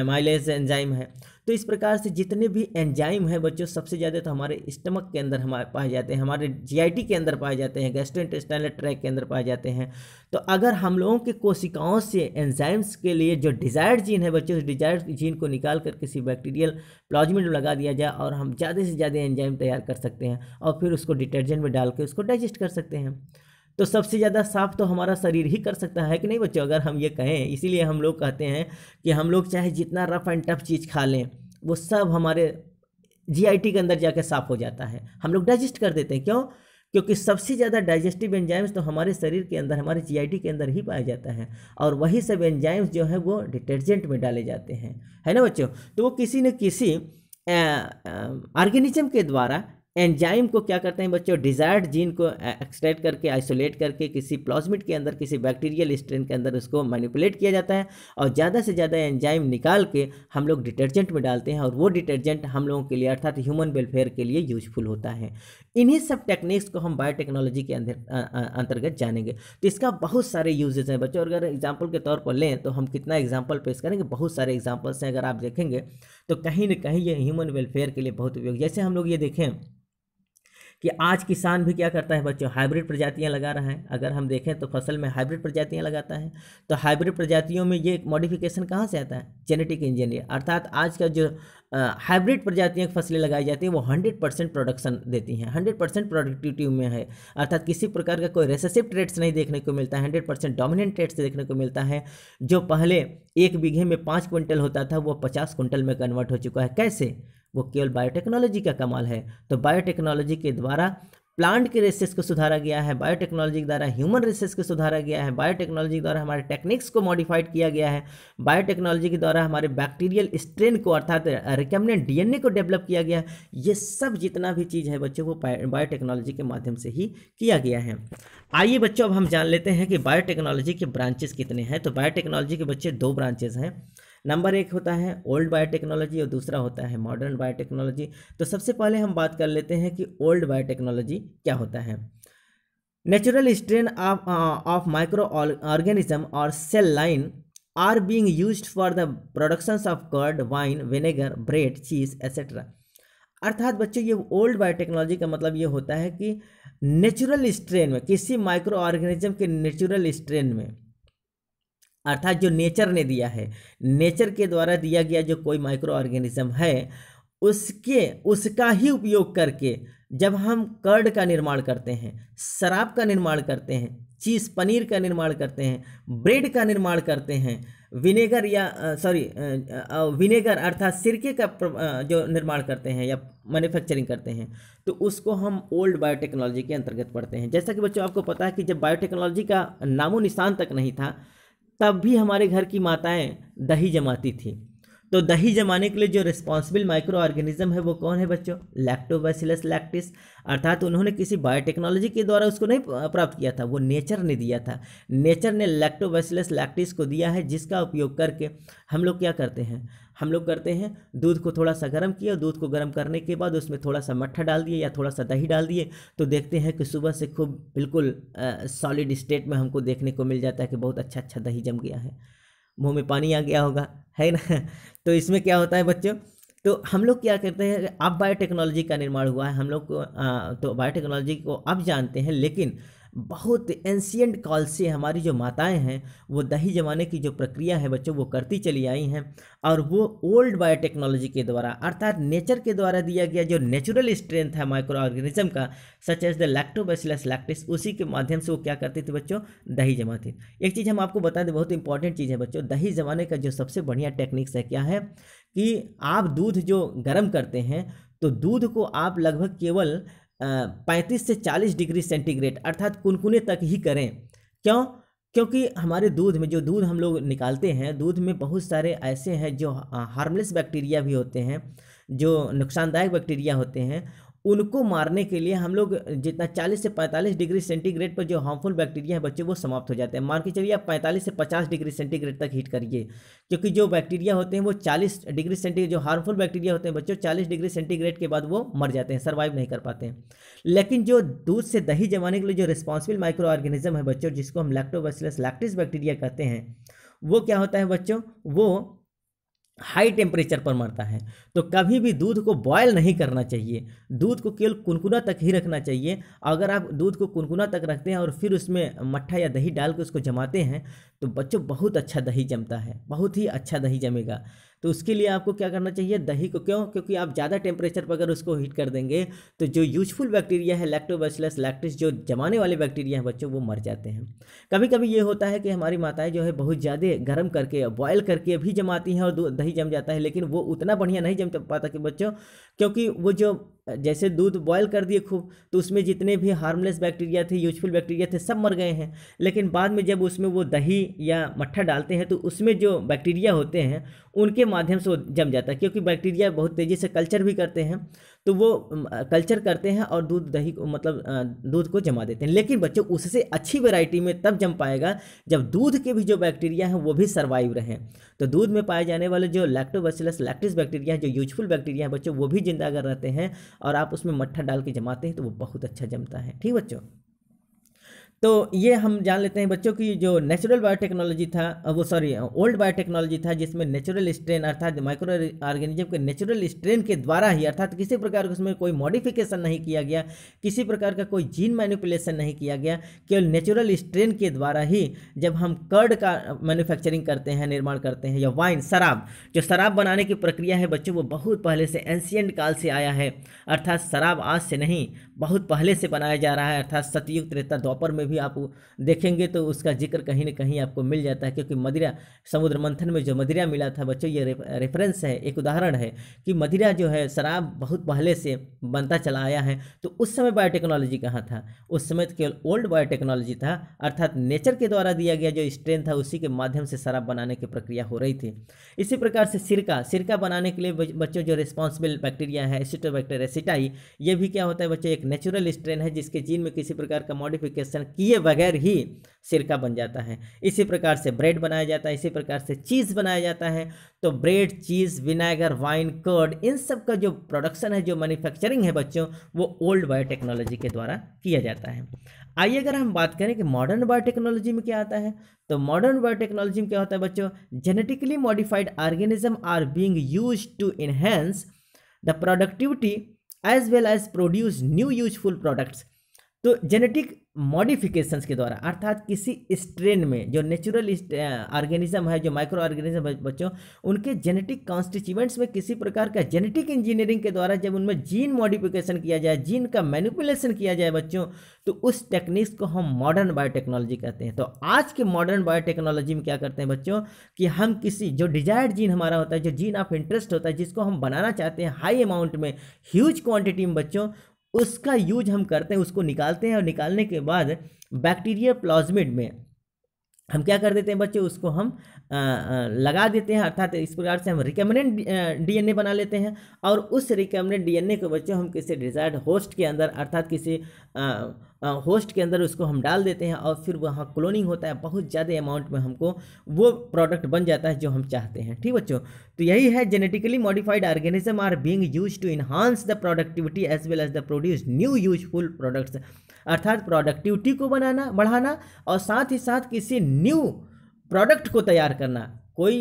एमाइलेज एंजाइम है तो इस प्रकार से जितने भी एंजाइम हैं बच्चों सबसे ज़्यादा तो हमारे स्टमक के अंदर हमारे पाए जाते हैं हमारे जी के अंदर पाए जाते हैं गैस्ट्रोइंटेस्टाइनल ट्रैक के अंदर पाए जाते हैं तो अगर हम लोगों के कोशिकाओं से एंजाइम्स के लिए जो डिजायर्ड जीन है बच्चों डिजायर्ड जीन को निकाल कर किसी बैक्टीरियल प्लाजमेंट में लगा दिया जाए और हम ज़्यादा से ज़्यादा एंजाइम तैयार कर सकते हैं और फिर उसको डिटर्जेंट में डाल के उसको डाइजेस्ट कर सकते हैं तो सबसे ज़्यादा साफ तो हमारा शरीर ही कर सकता है कि नहीं बच्चों अगर हम ये कहें इसीलिए हम लोग कहते हैं कि हम लोग चाहे जितना रफ़ एंड टफ चीज़ खा लें वो सब हमारे जीआईटी के अंदर जाके साफ हो जाता है हम लोग डाइजेस्ट कर देते हैं क्यों क्योंकि सबसे ज़्यादा डाइजेस्टिव एंजाइम्स तो हमारे शरीर के अंदर हमारे जीआईटी के अंदर ही पाया जाता है और वही सब एंजाइम्स जो है वो डिटर्जेंट में डाले जाते हैं है ना बच्चों तो वो किसी न किसी ऑर्गेनिज्म के द्वारा एंजाइम को क्या करते हैं बच्चों डिजायर्ड जीन को एक्सट्रैक्ट करके आइसोलेट करके किसी प्लाज्मिड के अंदर किसी बैक्टीरियल स्ट्रेन के अंदर उसको मैनिपुलेट किया जाता है और ज़्यादा से ज़्यादा एंजाइम निकाल के हम लोग डिटर्जेंट में डालते हैं और वो डिटर्जेंट हम लोगों के लिए अर्थात ह्यूमन वेलफेयर के लिए यूजफुल होता है इन्हीं सब टेक्निक्स को हम बायोटेक्नोलॉजी के अंतर्गत जानेंगे तो इसका बहुत सारे यूजेज हैं बच्चों अगर एग्जाम्पल के तौर पर लें तो हम कितना एग्जाम्पल पेश करेंगे बहुत सारे एग्जाम्पल्स हैं अगर आप देखेंगे तो कहीं ना कहीं ये ह्यूमन वेलफेयर के लिए बहुत उपयोग जैसे हम लोग ये देखें कि आज किसान भी क्या करता है बच्चों हाइब्रिड प्रजातियां लगा रहा है अगर हम देखें तो फसल में हाइब्रिड प्रजातियां लगाता है तो हाइब्रिड प्रजातियों में ये मॉडिफिकेशन कहाँ से आता है जेनेटिक इंजीनियर अर्थात आज का जो हाइब्रिड प्रजातियाँ की फसलें लगाई जाती हैं वो हंड्रेड परसेंट प्रोडक्शन देती हैं हंड्रेड परसेंट प्रोडक्टिविटी में है अर्थात किसी प्रकार का कोई रेसेसिव ट्रेड्स नहीं देखने को मिलता है हंड्रेड परसेंट डोमिनेंट ट्रेड्स देखने को मिलता है जो पहले एक बीघे में पाँच क्विंटल होता था वो पचास क्विंटल में कन्वर्ट हो चुका है कैसे वो केवल बायोटेक्नोलॉजी का कमाल है तो बायोटेक्नोलॉजी के द्वारा प्लांट के रेसेस को सुधारा गया है बायोटेक्नोलॉजी के द्वारा ह्यूमन रेसेस को सुधारा गया है बायोटेक्नोलॉजी के द्वारा हमारे टेक्निक्स को मॉडिफाइड किया गया है बायोटेक्नोलॉजी के द्वारा हमारे बैक्टीरियल स्ट्रेन को अर्थात रिकमेंडेंट डीएनए को डेवलप किया गया है ये सब जितना भी चीज़ है बच्चों वो बायोटेक्नोलॉजी के माध्यम से ही किया गया है आइए बच्चों अब हम जान लेते हैं कि बायोटेक्नोलॉजी के ब्रांचेस कितने हैं तो बायोटेक्नोलॉजी के बच्चे दो ब्रांचेज हैं नंबर एक होता है ओल्ड बायोटेक्नोलॉजी और दूसरा होता है मॉडर्न बायोटेक्नोलॉजी तो सबसे पहले हम बात कर लेते हैं कि ओल्ड बायोटेक्नोलॉजी क्या होता है natural strain of microorganism और cell line are being use for the productions of curd wine vinegar bread cheese etcetera अर्थात बच्चों ये ओल्ड बायोटेक्नोलॉजी का मतलब ये होता है कि नेचुरल स्ट्रेन में किसी माइक्रो ऑर्गेनिज्म के नेचुरल स्ट्रेन में अर्थात जो नेचर ने दिया है नेचर के द्वारा दिया गया जो कोई माइक्रो ऑर्गेनिज्म है उसके उसका ही उपयोग करके जब हम कर्ड का निर्माण करते हैं शराब का निर्माण करते हैं चीज़ पनीर का निर्माण करते हैं ब्रेड का निर्माण करते हैं विनेगर या सॉरी विनेगर अर्थात सिरके का जो निर्माण करते हैं या मैन्युफैक्चरिंग करते हैं तो उसको हम ओल्ड बायोटेक्नोलॉजी के अंतर्गत पढ़ते हैं जैसा कि बच्चों आपको पता है कि जब बायोटेक्नोलॉजी का नामो निशान तक नहीं था तब भी हमारे घर की माताएं दही जमाती थीं तो दही जमाने के लिए जो रिस्पॉन्सिबल माइक्रो ऑर्गेनिज्म है वो कौन है बच्चों लैक्टोबैसिलस लैक्टिस अर्थात उन्होंने किसी बायोटेक्नोलॉजी के द्वारा उसको नहीं प्राप्त किया था वो नेचर ने दिया था नेचर ने लैक्टोबैसिलस लैक्टिस को दिया है जिसका उपयोग करके हम लोग क्या करते हैं हम लोग करते हैं दूध को थोड़ा सा गर्म किया दूध को गर्म करने के बाद उसमें थोड़ा सा मट्ठा डाल दिए या थोड़ा सा दही डाल दिए तो देखते हैं कि सुबह से खूब बिल्कुल सॉलिड स्टेट में हमको देखने को मिल जाता है कि बहुत अच्छा अच्छा दही जम गया है मुंह में पानी आ गया होगा है ना (laughs) तो इसमें क्या होता है बच्चों तो हम लोग क्या करते हैं अब बायोटेक्नोलॉजी का निर्माण हुआ है हम लोग को तो बायोटेक्नोलॉजी को अब जानते हैं लेकिन बहुत एंशियंट कॉल से हमारी जो माताएं हैं वो दही जमाने की जो प्रक्रिया है बच्चों वो करती चली आई हैं और वो ओल्ड बायोटेक्नोलॉजी के द्वारा अर्थात नेचर के द्वारा दिया गया जो नेचुरल स्ट्रेंथ है माइक्रो ऑर्गेनिज्म का such as the Lactobacillus lactis उसी के माध्यम से वो क्या करते थे बच्चों दही जमाती एक चीज़ हम आपको बता दें बहुत इंपॉर्टेंट चीज़ है बच्चों दही जमाने का जो सबसे बढ़िया टेक्निक्स है क्या है कि आप दूध जो गर्म करते हैं तो दूध को आप लगभग केवल पैंतीस से चालीस डिग्री सेंटीग्रेड अर्थात कुनकुने तक ही करें क्यों क्योंकि हमारे दूध में जो दूध हम लोग निकालते हैं दूध में बहुत सारे ऐसे हैं जो हार्मलेस बैक्टीरिया भी होते हैं जो नुकसानदायक बैक्टीरिया होते हैं उनको मारने के लिए हम लोग जितना 40 से 45 डिग्री सेंटीग्रेड पर जो हार्मफुल बैक्टीरिया है बच्चे वो समाप्त हो जाते हैं मान के चलिए आप 45 से 50 डिग्री सेंटीग्रेड तक हीट करिए क्योंकि जो बैक्टीरिया होते हैं वो 40 डिग्री सेंटीग्रेड जो हार्मफुल बैक्टीरिया होते हैं बच्चों 40 डिग्री सेंटीग्रेड के बाद वो मर जाते हैं सर्वाइव नहीं कर पाते हैं लेकिन जो दूध से दही जमाने के लिए जो रिस्पॉन्सिबल माइक्रो ऑर्गेनिज्म है बच्चों जिसको हम लैक्टोबैसिलस लैक्टिस बैक्टीरिया कहते हैं वो क्या होता है बच्चों वो हाई टेम्परेचर पर मरता है तो कभी भी दूध को बॉयल नहीं करना चाहिए दूध को केवल कुनकुना तक ही रखना चाहिए अगर आप दूध को कुनकुना तक रखते हैं और फिर उसमें मट्ठा या दही डाल के उसको जमाते हैं तो बच्चों बहुत अच्छा दही जमता है बहुत ही अच्छा दही जमेगा तो उसके लिए आपको क्या करना चाहिए दही को क्यों क्योंकि आप ज़्यादा टेम्परेचर पर अगर उसको हीट कर देंगे तो जो यूजफुल बैक्टीरिया है लैक्टोबैसिलस लैक्टिस जो जमाने वाले बैक्टीरिया हैं बच्चों वो मर जाते हैं कभी कभी ये होता है कि हमारी माताएं जो है बहुत ज़्यादा गर्म करके बॉयल करके भी जमाती हैं और दही जम जाता है लेकिन वो उतना बढ़िया नहीं जम पाता कि बच्चों क्योंकि वो जो जैसे दूध बॉयल कर दिए खूब तो उसमें जितने भी हार्मलेस बैक्टीरिया थे यूजफुल बैक्टीरिया थे सब मर गए हैं लेकिन बाद में जब उसमें वो दही या मट्ठा डालते हैं तो उसमें जो बैक्टीरिया होते हैं उनके माध्यम से वो जम जाता है क्योंकि बैक्टीरिया बहुत तेज़ी से कल्चर भी करते हैं तो वो कल्चर करते हैं और दूध दही को मतलब दूध को जमा देते हैं लेकिन बच्चों उससे अच्छी वेराइटी में तब जम पाएगा जब दूध के भी जो बैक्टीरिया हैं वो भी सर्वाइव रहें तो दूध में पाए जाने वाले जो लैक्टोबैसिलस लैक्टिस बैक्टीरिया हैं जो यूजफुल बैक्टीरिया हैं बच्चों वो भी जिंदा अगर रहते हैं और आप उसमें मट्ठा डाल के जमाते हैं तो वो बहुत अच्छा जमता है ठीक बच्चों तो ये हम जान लेते हैं बच्चों की जो नेचुरल बायोटेक्नोलॉजी था वो सॉरी ओल्ड बायोटेक्नोलॉजी था जिसमें नेचुरल स्ट्रेन अर्थात माइक्रो ऑर्गेनिज्म के नेचुरल स्ट्रेन के द्वारा ही अर्थात किसी प्रकार का उसमें कोई मॉडिफिकेशन नहीं किया गया किसी प्रकार का कोई जीन मैनिपुलेशन नहीं किया गया केवल नेचुरल स्ट्रेन के द्वारा ही जब हम कर्ड का मैन्युफैक्चरिंग करते हैं निर्माण करते हैं या वाइन शराब जो शराब बनाने की प्रक्रिया है बच्चों वो बहुत पहले से एंशियंट काल से आया है अर्थात शराब आज से नहीं बहुत पहले से बनाया जा रहा है अर्थात सतयुग त्रेता द्वापर में भी आप देखेंगे तो उसका जिक्र कहीं ना कहीं आपको मिल जाता है क्योंकि मदिरा समुद्र मंथन में जो मदिरा मिला था बच्चों ये रेफरेंस है एक उदाहरण है कि मदिरा जो है शराब बहुत पहले से बनता चला आया है तो उस समय बायोटेक्नोलॉजी कहाँ था उस समय तो केवल ओल्ड बायोटेक्नोलॉजी था अर्थात नेचर के द्वारा दिया गया जो स्ट्रेंथ था उसी के माध्यम से शराब बनाने की प्रक्रिया हो रही थी इसी प्रकार से सिरका सिरका बनाने के लिए बच्चों जो रिस्पॉन्सिबल बैक्टीरिया है एसिटोबैक्टर सिटाई ये भी क्या होता है बच्चों एक नेचुरल स्ट्रेन है जिसके जीन में किसी प्रकार का मॉडिफिकेशन किए बगैर ही सिरका बन जाता है इसी प्रकार से ब्रेड बनाया जाता है इसी प्रकार से चीज़ बनाया जाता है तो bread cheese vinegar wine curd इन सब का जो प्रोडक्शन है जो मैन्युफैक्चरिंग है बच्चों वो ओल्ड बायोटेक्नोलॉजी के द्वारा किया जाता है आइए अगर हम बात करें कि मॉडर्न बायोटेक्नोलॉजी में क्या आता है तो मॉडर्न बायोटेक्नोलॉजी में क्या होता है बच्चों genetically modified organism are being use to enhance the productivity as well as produce new useful products. So genetic modifications के द्वारा अर्थात किसी स्ट्रेन में जो नेचुरल ऑर्गेनिज्म है जो माइक्रो ऑर्गेनिज्म है बच्चों उनके जेनेटिक कॉन्स्टिट्यूएंट्स में किसी प्रकार का जेनेटिक इंजीनियरिंग के द्वारा जब उनमें जीन मॉडिफिकेशन किया जाए जीन का मैनिपुलेशन किया जाए बच्चों तो उस टेक्निक्स को हम मॉडर्न बायोटेक्नोलॉजी कहते हैं तो आज के मॉडर्न बायोटेक्नोलॉजी में क्या करते हैं बच्चों कि हम किसी जो डिजायर्ड जीन हमारा होता है जो जीन ऑफ इंटरेस्ट होता है जिसको हम बनाना चाहते हैं हाई अमाउंट में ह्यूज क्वांटिटी में बच्चों उसका यूज हम करते हैं उसको निकालते हैं और निकालने के बाद बैक्टीरिया प्लाज्मिड में हम क्या कर देते हैं बच्चे उसको हम आ, आ, लगा देते हैं अर्थात इस प्रकार से हम रिकमेंडेड डीएनए बना लेते हैं और उस रिकमेंडेड डीएनए को बच्चे हम किसी डिजायर्ड होस्ट के अंदर अर्थात किसी होस्ट के अंदर उसको हम डाल देते हैं और फिर वहाँ क्लोनिंग होता है बहुत ज़्यादा अमाउंट में हमको वो प्रोडक्ट बन जाता है जो हम चाहते हैं ठीक बच्चों तो यही है genetically modified organism are being use to enhance the productivity as well as the produce new useful products अर्थात प्रोडक्टिविटी को बनाना बढ़ाना और साथ ही साथ किसी न्यू प्रोडक्ट को तैयार करना कोई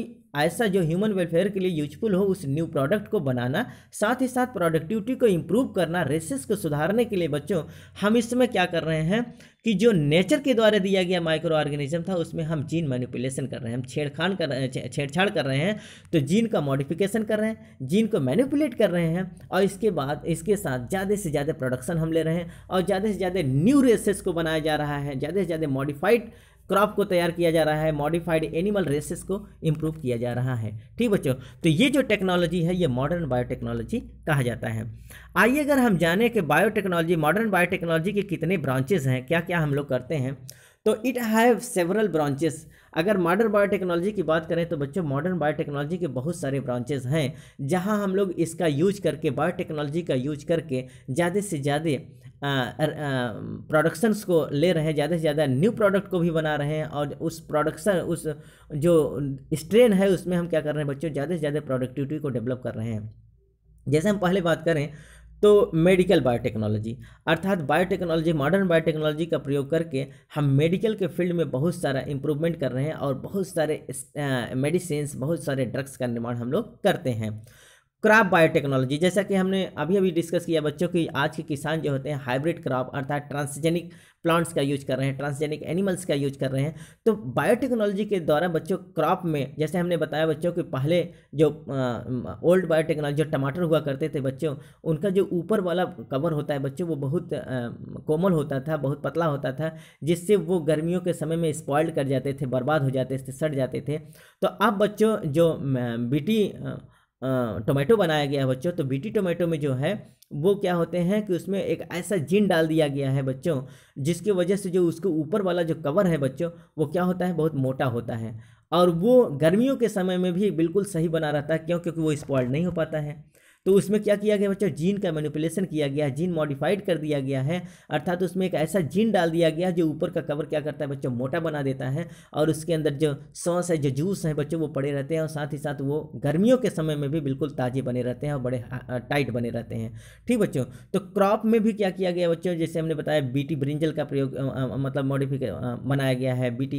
ऐसा जो ह्यूमन वेलफेयर के लिए यूजफुल हो उस न्यू प्रोडक्ट को बनाना साथ ही साथ प्रोडक्टिविटी को इम्प्रूव करना रेसेस को सुधारने के लिए बच्चों हम इसमें क्या कर रहे हैं कि जो नेचर के द्वारा दिया गया माइक्रो ऑर्गेनिज्म था उसमें हम जीन मैनिपुलेशन कर रहे हैं हम छेड़खान कर रहे हैं छेड़छाड़ कर रहे हैं तो जीन का मॉडिफिकेशन कर रहे हैं जीन को मैनिपुलेट कर रहे हैं और इसके बाद इसके साथ ज़्यादा से ज़्यादा प्रोडक्शन हम ले रहे हैं और ज़्यादा से ज़्यादा न्यू रेसेस को बनाया जा रहा है ज़्यादा से ज़्यादा मॉडिफाइड क्रॉप को तैयार किया जा रहा है मॉडिफाइड एनिमल रेसेस को इम्प्रूव किया जा रहा है ठीक बच्चों तो ये जो टेक्नोलॉजी है ये मॉडर्न बायोटेक्नोलॉजी कहा जाता है आइए अगर हम जाने कि बायोटेक्नोलॉजी मॉडर्न बायोटेक्नोलॉजी के कितने ब्रांचेज हैं क्या क्या हम लोग करते हैं तो इट हैव सेवरल ब्रांचेस अगर मॉडर्न बायोटेक्नोलॉजी की बात करें तो बच्चों मॉडर्न बायोटेक्नोलॉजी के बहुत सारे ब्रांचेस हैं जहां हम लोग इसका यूज करके बायोटेक्नोलॉजी का यूज करके ज़्यादा से ज़्यादा प्रोडक्शंस को ले रहे हैं ज़्यादा से ज़्यादा न्यू प्रोडक्ट को भी बना रहे हैं और उस प्रोडक्शन उस जो स्ट्रेन है उसमें हम क्या कर रहे हैं बच्चों ज़्यादा से ज़्यादा प्रोडक्टिविटी को डेवलप कर रहे हैं जैसे हम पहले बात करें तो मेडिकल बायोटेक्नोलॉजी अर्थात बायोटेक्नोलॉजी मॉडर्न बायोटेक्नोलॉजी का प्रयोग करके हम मेडिकल के फील्ड में बहुत सारा इम्प्रूवमेंट कर रहे हैं और बहुत सारे मेडिसिन बहुत सारे ड्रग्स का निर्माण हम लोग करते हैं क्रॉप बायोटेक्नोलॉजी जैसा कि हमने अभी अभी डिस्कस किया बच्चों की आज के किसान जो होते हैं हाइब्रिड क्रॉप अर्थात ट्रांसजेनिक प्लांट्स का यूज कर रहे हैं ट्रांसजेनिक एनिमल्स का यूज कर रहे हैं तो बायोटेक्नोलॉजी के द्वारा बच्चों क्रॉप में जैसे हमने बताया बच्चों के पहले जो ओल्ड बायोटेक्नोलॉजी जो टमाटर हुआ करते थे बच्चों उनका जो ऊपर वाला कवर होता है बच्चों वो बहुत कोमल होता था बहुत पतला होता था जिससे वो गर्मियों के समय में स्पॉइल्ड कर जाते थे बर्बाद हो जाते थे सड़ जाते थे तो अब बच्चों जो बीटी टोमेटो बनाया गया है बच्चों तो बीटी टोमेटो में जो है वो क्या होते हैं कि उसमें एक ऐसा जीन डाल दिया गया है बच्चों जिसकी वजह से जो उसके ऊपर वाला जो कवर है बच्चों वो क्या होता है बहुत मोटा होता है और वो गर्मियों के समय में भी बिल्कुल सही बना रहता है क्यों क्योंकि वो स्पॉइल नहीं हो पाता है तो उसमें क्या किया गया बच्चों जीन का मैनिपुलेशन किया गया है जीन मॉडिफाइड कर दिया गया है अर्थात तो उसमें एक ऐसा जीन डाल दिया गया जो ऊपर का कवर क्या करता है बच्चों मोटा बना देता है और उसके अंदर जो सॉस है जो जूस है बच्चों वो पड़े रहते हैं और साथ ही साथ वो गर्मियों के समय में भी बिल्कुल ताजे बने रहते हैं और बड़े टाइट बने रहते हैं ठीक बच्चों तो क्रॉप में भी क्या किया गया बच्चों जैसे हमने बताया बी ब्रिंजल का प्रयोग मतलब मॉडिफिक बनाया गया है बी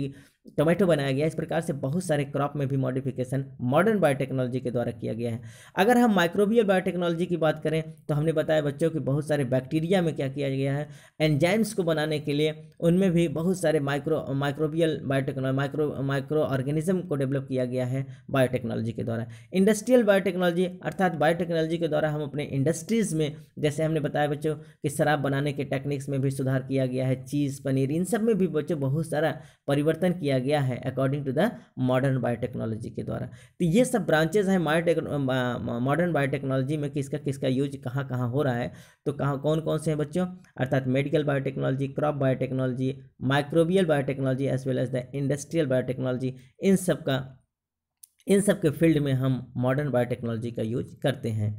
टोमेटो बनाया गया इस प्रकार से बहुत सारे क्रॉप में भी मॉडिफिकेशन मॉडर्न बायोटेक्नोलॉजी के द्वारा किया गया है अगर हम माइक्रोबियल बायोटेक्नोलॉजी की बात करें तो हमने बताया बच्चों कि बहुत सारे बैक्टीरिया में क्या किया गया है एंजाइम्स को बनाने के लिए उनमें भी बहुत सारे micro microbial biotechnology micro microorganism को डेवलप किया गया है बायोटेक्नोलॉजी के द्वारा इंडस्ट्रियल बायोटेक्नोलॉजी अर्थात बायोटेक्नोलॉजी के द्वारा हम अपने इंडस्ट्रीज़ में जैसे हमने बताया बच्चों कि शराब बनाने के टेक्निक्स में भी सुधार किया गया है चीज़ पनीर इन सब में भी बच्चों बहुत सारा परिवर्तन किया किया गया है according to the modern biotechnology के द्वारा तो ये सब ब्रांचेज हैं मॉडर्न बायोटेक्नोलॉजी में किसका किसका यूज कहाँ कहाँ हो रहा है तो कहाँ कौन कौन से हैं बच्चों अर्थात medical biotechnology crop biotechnology microbial biotechnology as well as the industrial biotechnology इन सब का इन सब के फील्ड में हम मॉडर्न बायोटेक्नोलॉजी का यूज करते हैं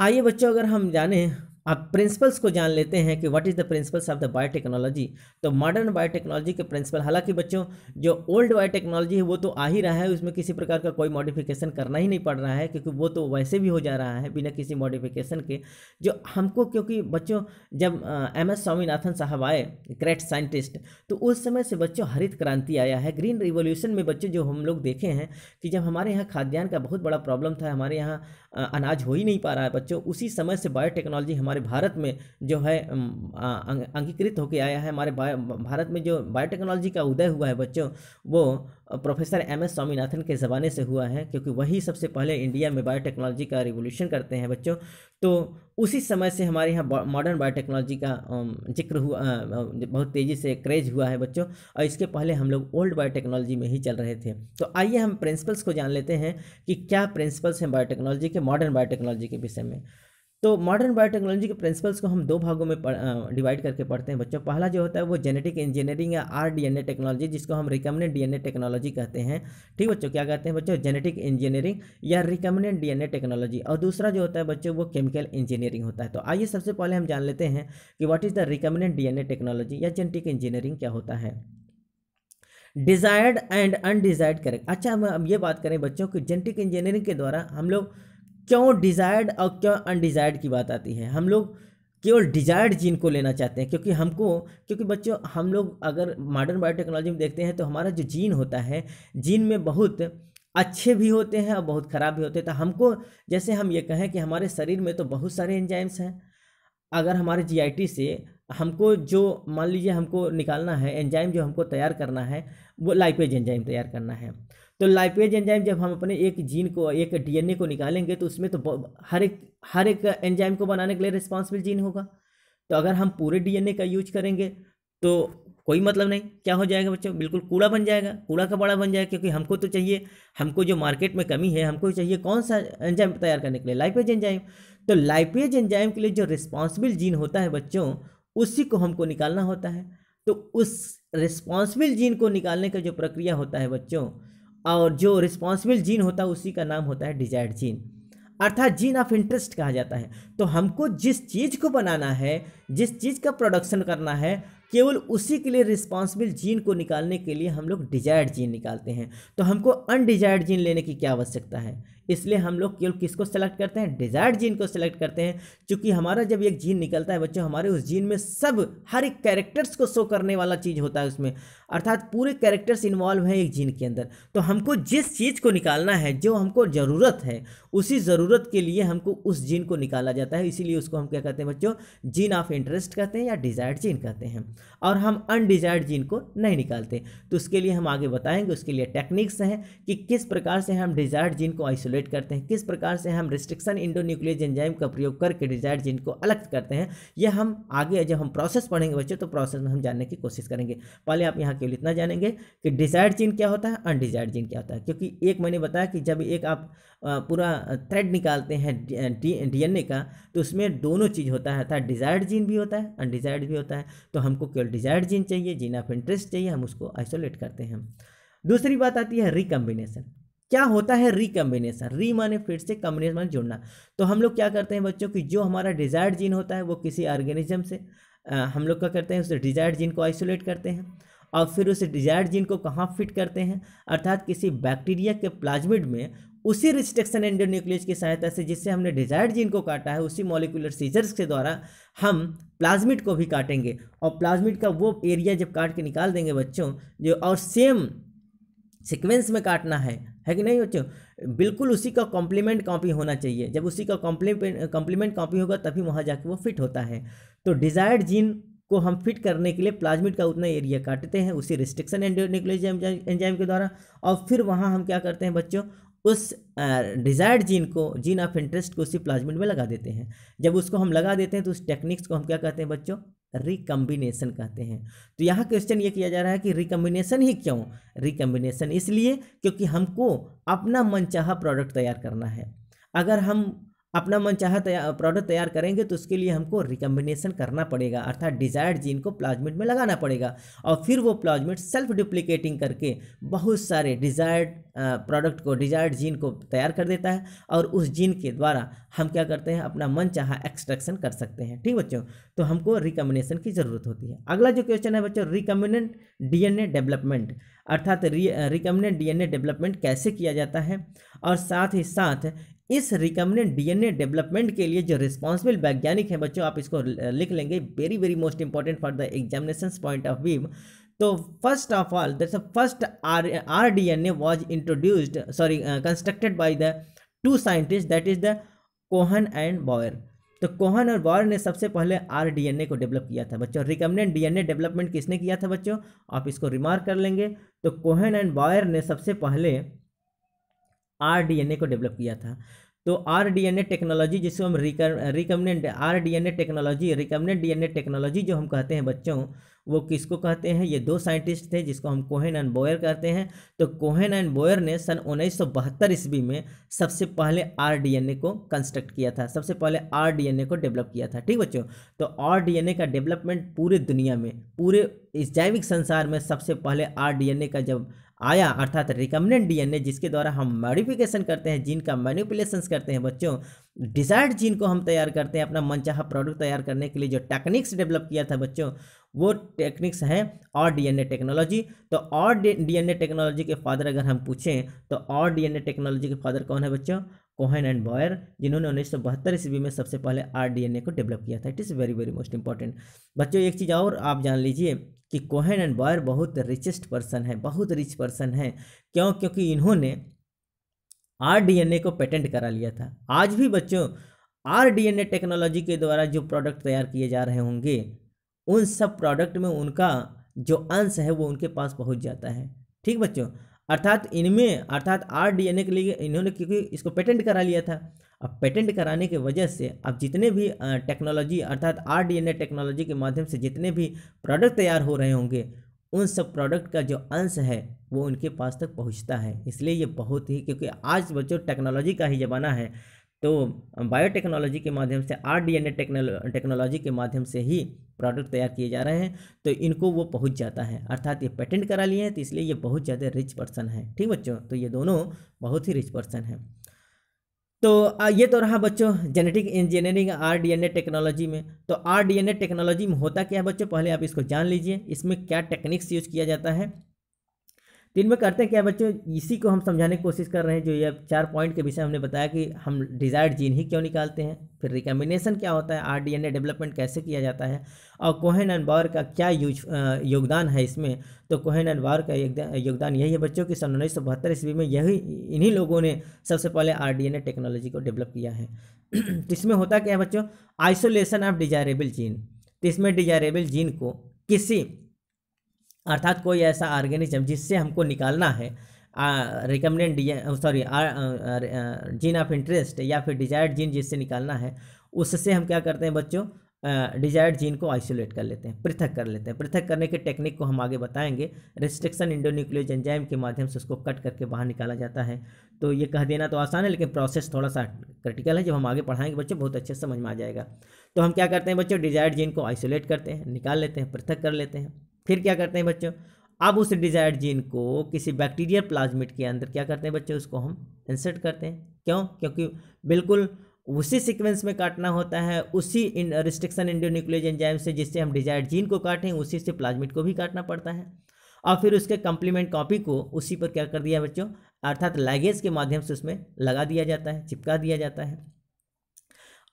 आइए बच्चों अगर हम जाने अब प्रिंसिपल्स को जान लेते हैं कि what is the principles of the biotechnology तो मॉडर्न बायोटेक्नोलॉजी के प्रिंसिपल हालांकि बच्चों जो ओल्ड बायोटेक्नोलॉजी है वो तो आ ही रहा है उसमें किसी प्रकार का कोई मॉडिफिकेशन करना ही नहीं पड़ रहा है क्योंकि वो तो वैसे भी हो जा रहा है बिना किसी मॉडिफिकेशन के जो हमको क्योंकि बच्चों जब एम एस स्वामीनाथन साहब आए ग्रेट साइंटिस्ट तो उस समय से बच्चों हरित क्रांति आया है ग्रीन रिवोल्यूशन में बच्चों जो हम लोग देखे हैं कि जब हमारे यहाँ खाद्यान्न का बहुत बड़ा प्रॉब्लम था हमारे यहाँ अनाज हो ही नहीं पा रहा है बच्चों उसी समय से बायोटेक्नोलॉजी हमारे हमारे भारत में जो है अंगीकृत होकर आया है हमारे भारत में जो बायोटेक्नोलॉजी का उदय हुआ है बच्चों वो प्रोफेसर एम एस स्वामीनाथन के ज़माने से हुआ है क्योंकि वही सबसे पहले इंडिया में बायोटेक्नोलॉजी का रिवोल्यूशन करते हैं बच्चों तो उसी समय से हमारे यहाँ मॉडर्न बायोटेक्नोलॉजी का जिक्र हुआ बहुत तेज़ी से क्रेज हुआ है बच्चों और इसके पहले हम लोग ओल्ड बायोटेक्नोलॉजी में ही चल रहे थे तो आइए हम प्रिंसिपल्स को जान लेते हैं कि क्या प्रिंसिपल्स हैं बायोटेक्नोलॉजी के मॉडर्न बायोटेक्नोलॉजी के विषय में तो मॉडर्न बायोटेक्नोलॉजी के प्रिंसिपल्स को हम दो भागों में डिवाइड करके पढ़ते हैं बच्चों पहला जो होता है वो जेनेटिक इंजीनियरिंग या आर डीएनए टेक्नोलॉजी जिसको हम रिकमेंडेंट डीएनए टेक्नोलॉजी कहते हैं ठीक बच्चों क्या कहते हैं बच्चों जेनेटिक इंजीनियरिंग या रिकमेंडेंट डीएनए टेक्नोलॉजी और दूसरा जो होता है बच्चों वो केमिकल इंजीनियरिंग होता है तो आइए सबसे पहले हम जान लेते हैं कि what is the recombinant DNA technology या जेनेटिक इंजीनियरिंग क्या होता है डिज़ायर्ड एंड अनडिज़ायर्ड करेक्ट अच्छा हम अब ये बात करें बच्चों की जेनेटिक इंजीनियरिंग के द्वारा हम लोग क्यों डिज़ायर्ड और क्यों अनडिज़ायर्ड की बात आती है हम लोग केवल डिजायर्ड जीन को लेना चाहते हैं क्योंकि हमको क्योंकि बच्चों हम लोग अगर मॉडर्न बायोटेक्नोलॉजी में देखते हैं तो हमारा जो जीन होता है जीन में बहुत अच्छे भी होते हैं और बहुत ख़राब भी होते हैं तो हमको जैसे हम ये कहें कि हमारे शरीर में तो बहुत सारे एंजाइम्स हैं अगर हमारे जी से हमको जो मान लीजिए हमको निकालना है एंजाइम जो हमको तैयार करना है वो लाइपेज एंजाइम तैयार करना है तो लाइपेज एंजाइम जब हम अपने एक जीन को एक डीएनए को निकालेंगे तो उसमें तो हर एक हर एक एंजाइम को बनाने के लिए रिस्पॉन्सिबल जीन होगा तो अगर हम पूरे डीएनए का यूज करेंगे तो कोई मतलब नहीं क्या हो जाएगा बच्चों बिल्कुल कूड़ा बन जाएगा कूड़ा का बड़ा बन जाएगा क्योंकि हमको तो चाहिए हमको जो मार्केट में कमी है हमको चाहिए कौन सा एंजाइम तैयार करने के लिए लाइपेज एंजाइम तो लाइपेज एंजाइम के लिए जो रिस्पॉन्सिबल जीन होता है बच्चों उसी को हमको निकालना होता है तो उस रिस्पॉन्सिबल जीन को निकालने का जो प्रक्रिया होता है बच्चों और जो रिस्पॉन्सिबल जीन होता है उसी का नाम होता है डिजायर्ड जीन अर्थात जीन ऑफ इंटरेस्ट कहा जाता है तो हमको जिस चीज़ को बनाना है जिस चीज़ का प्रोडक्शन करना है केवल उसी के लिए रिस्पॉन्सिबल जीन को निकालने के लिए हम लोग डिजायर्ड जीन निकालते हैं तो हमको अनडिजायर्ड जीन लेने की क्या आवश्यकता है इसलिए हम लोग केवल किसको सेलेक्ट करते हैं डिजायर्ड जीन को सेलेक्ट करते हैं चूंकि हमारा जब एक जीन निकलता है बच्चों हमारे उस जीन में सब हर एक कैरेक्टर्स को शो करने वाला चीज़ होता है उसमें अर्थात पूरे कैरेक्टर्स इन्वॉल्व हैं एक जीन के अंदर तो हमको जिस चीज़ को निकालना है जो हमको ज़रूरत है उसी ज़रूरत के लिए हमको उस जीन को निकाला जाता है इसीलिए उसको हम क्या कहते हैं बच्चों जीन ऑफ इंटरेस्ट कहते हैं या डिजायर्ड जीन कहते हैं और हम अनडिजायर्ड जीन को नहीं निकालते तो उसके लिए हम आगे बताएंगे उसके लिए टेक्निक्स हैं कि किस प्रकार से हम डिजायर्ड जीन को आइसोलेट इवेलुएट करते हैं किस प्रकार से हम रिस्ट्रिक्शन इंडोन्यूक्लियज एंजाइम का प्रयोग करके डिजायर जिन को अलग करते हैं यह हम आगे जब हम प्रोसेस पढ़ेंगे बच्चों तो प्रोसेस में हम जानने की कोशिश करेंगे पहले आप यहाँ केवल इतना जानेंगे कि डिजायर जीन क्या होता है अनडिजायर जीन क्या होता है क्योंकि एक मैंने बताया कि जब एक आप पूरा थ्रेड निकालते हैं डीएनए का तो उसमें दोनों चीज़ होता है अर्थात डिजायर्ड जीन भी होता है अनडिजायर्ड भी होता है तो हमको केवल डिजायर्ड जीन चाहिए जीन ऑफ इंटरेस्ट चाहिए हम उसको आइसोलेट करते हैं दूसरी बात आती है रिकम्बिनेशन क्या होता है रिकम्बिनेशन री माने फिर से कम्बिनेशन माने जुड़ना तो हम लोग क्या करते हैं बच्चों की जो हमारा डिजायर्ड जीन होता है वो किसी ऑर्गेनिज्म से आ, हम लोग क्या करते हैं उस डिजायर्ड जीन को आइसोलेट करते हैं और फिर उस डिजायर्ड जीन को कहाँ फिट करते हैं अर्थात किसी बैक्टीरिया के प्लाज्मिड में उसी रिस्ट्रिक्शन एंडोन्यूक्लियस की सहायता से जिससे हमने डिजायर्ड जीन को काटा है उसी मॉलिकुलर सीजर्स के द्वारा हम प्लाज्मिड को भी काटेंगे और प्लाज्मिड का वो एरिया जब काट के निकाल देंगे बच्चों जो और सेम सिक्वेंस में काटना है है कि नहीं बच्चों बिल्कुल उसी का कॉम्प्लीमेंट कॉपी होना चाहिए जब उसी का कॉम्प्लीमेंट कॉम्प्लीमेंट कॉपी होगा तभी वहाँ जाके वो फिट होता है तो डिजायर्ड जीन को हम फिट करने के लिए प्लाज्मिड का उतना एरिया काटते हैं उसी रिस्ट्रिक्शन एंडोनिक्लोजाइम एंजाइम के द्वारा और फिर वहाँ हम क्या करते हैं बच्चों उस डिज़ायर्ड जीन को जीन ऑफ इंटरेस्ट को उसी प्लाज्मिड में लगा देते हैं जब उसको हम लगा देते हैं तो उस टेक्निक्स को हम क्या कहते हैं बच्चों रिकम्बिनेशन कहते हैं तो यहाँ क्वेश्चन ये किया जा रहा है कि रिकम्बिनेशन ही क्यों रिकम्बिनेशन इसलिए क्योंकि हमको अपना मनचाहा प्रोडक्ट तैयार करना है अगर हम अपना मनचाहा तैयार प्रोडक्ट तैयार करेंगे तो उसके लिए हमको रिकम्बिनेशन करना पड़ेगा अर्थात डिजायर्ड जीन को प्लाज्मिट में लगाना पड़ेगा और फिर वो प्लाज्मिट सेल्फ डुप्लीकेटिंग करके बहुत सारे डिजायर्ड प्रोडक्ट को डिजायर्ड जीन को तैयार कर देता है और उस जीन के द्वारा हम क्या करते हैं अपना मन चाह एक्सट्रैक्शन कर सकते हैं ठीक बच्चों तो हमको रिकम्बिनेशन की ज़रूरत होती है अगला जो क्वेश्चन है बच्चों रिकम्बिनेंट डी डेवलपमेंट अर्थात रिकम्बिनेंट डी डेवलपमेंट कैसे किया जाता है और साथ ही साथ इस रिकमेंडेंट डीएनए डेवलपमेंट के लिए जो रिस्पॉन्सिबल वैज्ञानिक है बच्चों आप इसको लिख लेंगे very very most important for the examination point of view तो first of all that's first R R D N A was introduced sorry constructed by the two scientist that is the Cohen and Boyer तो Cohen और Boyer ने सबसे पहले are D N ए को develop किया था बच्चों recommended D N A development किसने किया था बच्चों आप इसको रिमार्क कर लेंगे तो कोहन एंड बॉयर ने सबसे पहले ए को डेवलप किया था तो ए टेक्नोलॉजी जिसको हम D N A technology N A technology जो हम कहते हैं बच्चों वो किसको कहते हैं ये दो साइंटिस्ट थे जिसको हम कोहेन एंड बोयर कहते हैं तो कोहेन एंड बोयर ने सन उन्नीस सौ बहत्तर ईस्वी में सबसे पहले ए को कंस्ट्रक्ट किया था सबसे पहले ए को डेवलप किया था ठीक बच्चों तो ए का डेवलपमेंट पूरे दुनिया में पूरे इस जैविक संसार में सबसे पहले ए का जब आया अर्थात रिकमेंडेंट डीएनए जिसके द्वारा हम मॉडिफिकेशन करते हैं जीन का मैनिपुलेशन करते हैं बच्चों डिजायर्ड जीन को हम तैयार करते हैं अपना मनचाहा प्रोडक्ट तैयार करने के लिए जो टेक्निक्स डेवलप किया था बच्चों वो टेक्निक्स हैं और डीएनए टेक्नोलॉजी तो और डीएनए टेक्नोलॉजी के फादर अगर हम पूछें तो और डीएनए टेक्नोलॉजी के फादर कौन है बच्चों कोहन एंड बॉयर जिन्होंने उन्नीस सौ बहत्तर ईस्वी में सबसे पहले आर डी एन ए को डेवलप किया था it is very very most important बच्चों एक चीज़ और आप जान लीजिए कि कोहन एंड बॉयर बहुत रिचेस्ट पर्सन है बहुत रिच पर्सन है क्यों क्योंकि इन्होंने आर डी एन ए को पेटेंट करा लिया था आज भी बच्चों R D N A technology के द्वारा जो प्रोडक्ट तैयार किए जा रहे होंगे उन सब प्रोडक्ट में उनका जो अंश है वो उनके पास पहुंच जाता है ठीक बच्चों अर्थात इनमें अर्थात आर डीएनए के लिए इन्होंने क्योंकि इसको पेटेंट करा लिया था अब पेटेंट कराने की वजह से अब जितने भी टेक्नोलॉजी अर्थात आर डी टेक्नोलॉजी के माध्यम से जितने भी प्रोडक्ट तैयार हो रहे होंगे उन सब प्रोडक्ट का जो अंश है वो उनके पास तक पहुंचता है इसलिए ये बहुत ही क्योंकि आज बच्चों टेक्नोलॉजी का ही ज़माना है तो बायोटेक्नोलॉजी के माध्यम से आर डी एन टेक्नोलॉजी के माध्यम से ही प्रोडक्ट तैयार किए जा रहे हैं तो इनको वो पहुंच जाता है अर्थात ये पेटेंट करा लिए हैं तो इसलिए ये बहुत ज़्यादा रिच पर्सन है ठीक बच्चों तो ये दोनों बहुत ही रिच पर्सन हैं तो ये तो रहा बच्चों genetic engineering R A technology में तो आर ए टेक्नोलॉजी में होता क्या है बच्चों पहले आप इसको जान लीजिए इसमें क्या टेक्निक्स यूज किया जाता है तो में करते हैं क्या बच्चों इसी को हम समझाने की कोशिश कर रहे हैं जो ये चार पॉइंट के विषय हमने बताया कि हम डिजायर्ड जीन ही क्यों निकालते हैं फिर रिकम्बिनेशन क्या होता है आर डेवलपमेंट कैसे किया जाता है और कोहन एंड बावर का क्या यूज योगदान है इसमें तो कोहन एंड बावर का योगदान यही है बच्चों की सन उन्नीस ईस्वी में यही इन्हीं लोगों ने सबसे पहले आर टेक्नोलॉजी को डेवलप किया है (clears throat) तो इसमें होता क्या है बच्चों आइसोलेशन ऑफ डिजायरेबल जीन तो इसमें डिजायरेबल जीन को किसी अर्थात कोई ऐसा ऑर्गेनिज्म जिससे हमको निकालना है recommended sorry gene of interest या फिर डिजायर्ड जीन जिससे निकालना है उससे हम क्या करते हैं बच्चों डिजायर्ड जीन को आइसोलेट कर लेते हैं पृथक कर लेते हैं पृथक करने के टेक्निक को हम आगे बताएंगे रिस्ट्रिक्शन इंडोन्यूक्लियोज एंजाइम के माध्यम से उसको कट करके बाहर निकाला जाता है तो ये कह देना तो आसान है लेकिन प्रोसेस थोड़ा सा क्रिटिकल है जब हम आगे पढ़ाएंगे बच्चे बहुत अच्छे समझ में आ जाएगा तो हम क्या करते हैं बच्चों डिजायर्ड जीन को आइसोलेट करते हैं निकाल लेते हैं पृथक कर लेते हैं फिर क्या करते हैं बच्चों अब उस डिजायर्ड जीन को किसी बैक्टीरियल प्लाज्मिट के अंदर क्या करते हैं बच्चों उसको हम इंसर्ट करते हैं क्यों क्योंकि बिल्कुल उसी सीक्वेंस में काटना होता है उसी इन रिस्ट्रिक्शन इंडोन्यूक्लियज एंजाइम से जिससे हम डिजायर्ड जीन को काटें उसी से प्लाज्मिट को भी काटना पड़ता है और फिर उसके कंप्लीमेंट कॉपी को उसी पर क्या कर दिया बच्चों अर्थात लैगेज के माध्यम से उसमें लगा दिया जाता है चिपका दिया जाता है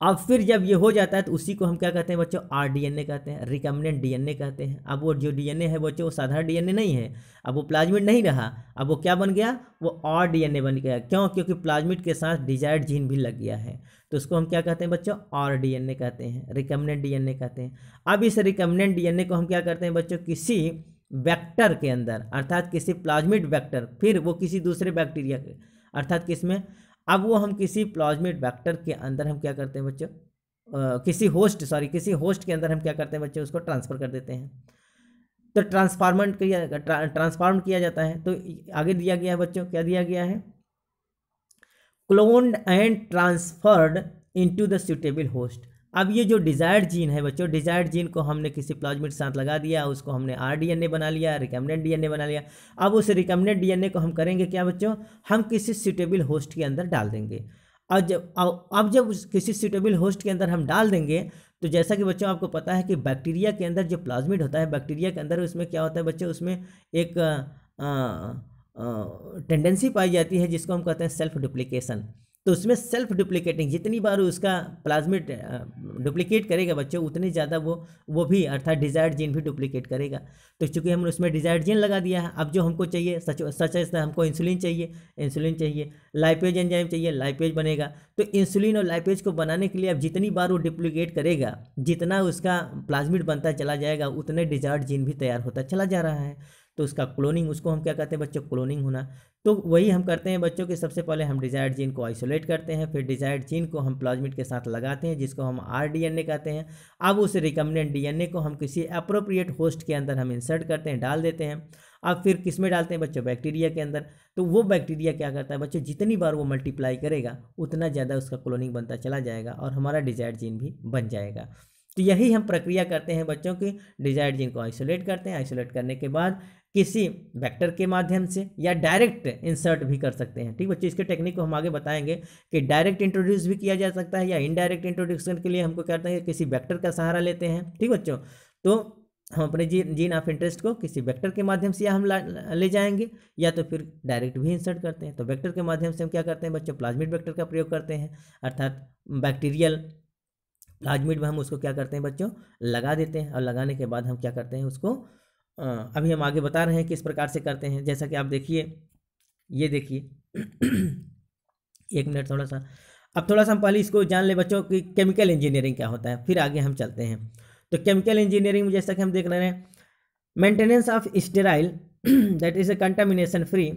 अब फिर जब ये हो जाता है तो उसी को हम क्या कहते हैं बच्चों आर डीएनए कहते हैं एन डीएनए कहते हैं अब वो जो डीएनए है बच्चों वो साधारण डीएनए नहीं है अब वो प्लाज्मिड नहीं रहा अब वो क्या बन गया वो आर डीएनए बन गया क्यों क्योंकि प्लाज्मिड के साथ डिजायर्ड जीन भी लग गया है तो उसको हम क्या कहते हैं बच्चों आर डीएनए कहते हैं एन डीएनए कहते हैं अब इस एन डीएनए को हम क्या करते हैं बच्चों किसी वैक्टर के अंदर अर्थात किसी प्लाज्मिड वैक्टर फिर वो किसी दूसरे बैक्टीरिया के अर्थात किसमें अब वो हम किसी प्लाज्मेट वेक्टर के अंदर हम क्या करते हैं बच्चों किसी होस्ट सॉरी किसी होस्ट के अंदर हम क्या करते हैं बच्चे उसको ट्रांसफ़र कर देते हैं तो ट्रांसफार्मर किया ट्रांसफार्म किया जाता है तो आगे दिया गया है बच्चों क्या दिया गया है cloned and transferred into the suitable host अब ये जो डिज़ायर्ड जीन है बच्चों डिज़ायर्ड जीन को हमने किसी प्लाज्मिट के साथ लगा दिया उसको हमने ए बना लिया एन डीएनए बना लिया अब उस रिकमेंडेड डीएनए को हम करेंगे क्या बच्चों हम किसी सुटेबल होस्ट के अंदर डाल देंगे और जब अब जब किसी सुटेबल होस्ट के अंदर हम डाल देंगे तो जैसा कि बच्चों आपको पता है कि बैक्टीरिया के अंदर जो प्लाज्मिट होता है बैक्टीरिया के अंदर उसमें क्या होता है बच्चों उसमें एक टेंडेंसी पाई जाती है जिसको हम कहते हैं सेल्फ डुप्लीकेशन तो उसमें सेल्फ डुप्लीकेटिंग जितनी बार उसका प्लाज्मिट डुप्लीकेट करेगा बच्चों उतने ज़्यादा वो वो भी अर्थात डिजायर्ड जीन भी डुप्लीकेट करेगा तो चूंकि हमने उसमें डिजायर्ड जीन लगा दिया है अब जो हमको चाहिए सच सच हमको इंसुलिन चाहिए इंसुलिन चाहिए लाइपेज एंजाइम चाहिए लाइपेज बनेगा तो इंसुलिन और लाइपेज को बनाने के लिए अब जितनी बार वो डुप्लीकेट करेगा जितना उसका प्लाज्मिट बनता चला जाएगा उतने डिजायर्ड जीन भी तैयार होता चला जा रहा है तो उसका क्लोनिंग उसको हम क्या कहते हैं बच्चों क्लोनिंग होना तो वही हम करते हैं बच्चों के सबसे पहले हम डिजायर्ड जीन को आइसोलेट करते हैं फिर डिजायर्ड जीन को हम प्लाज्मिट के साथ लगाते हैं जिसको हम आर डीएनए कहते हैं अब उस रिकमेंडेड डीएनए को हम किसी अप्रोप्रिएट होस्ट के अंदर हम इंसर्ट करते हैं डाल देते हैं अब फिर किस में डालते हैं बच्चों बैक्टीरिया के अंदर तो वो बैक्टीरिया क्या करता है बच्चों जितनी बार वो मल्टीप्लाई करेगा उतना ज़्यादा उसका क्लोनिंग बनता चला जाएगा और हमारा डिजायर्ड जीन भी बन जाएगा तो यही हम प्रक्रिया करते हैं बच्चों की डिजायर्ड जीन को आइसोलेट करते हैं आइसोलेट करने के बाद किसी वेक्टर के माध्यम से या डायरेक्ट इंसर्ट भी कर सकते हैं ठीक बच्चों इसके टेक्निक को हम आगे बताएंगे कि डायरेक्ट इंट्रोड्यूस भी किया जा सकता है या इनडायरेक्ट इंट्रोड्यूसन के लिए हमको क्या करते हैं किसी वेक्टर का सहारा लेते हैं ठीक बच्चों तो हम अपने जी जीन ऑफ इंटरेस्ट को किसी वेक्टर के माध्यम से या हम ले जाएंगे या तो फिर डायरेक्ट भी इंसर्ट करते हैं तो वेक्टर के माध्यम से हम क्या करते हैं बच्चों प्लाज्मिड वेक्टर का प्रयोग करते हैं अर्थात बैक्टीरियल प्लाज्मिड में हम उसको क्या करते हैं बच्चों लगा देते हैं और लगाने के बाद हम क्या करते हैं उसको हाँ। अभी हम आगे बता रहे हैं किस प्रकार से करते हैं जैसा कि आप देखिए ये देखिए एक मिनट थोड़ा सा अब थोड़ा सा हम पहले इसको जान ले बच्चों कि केमिकल इंजीनियरिंग क्या होता है फिर आगे हम चलते हैं तो केमिकल इंजीनियरिंग में जैसा कि हम देख रहे हैं maintenance of sterile that is a contamination free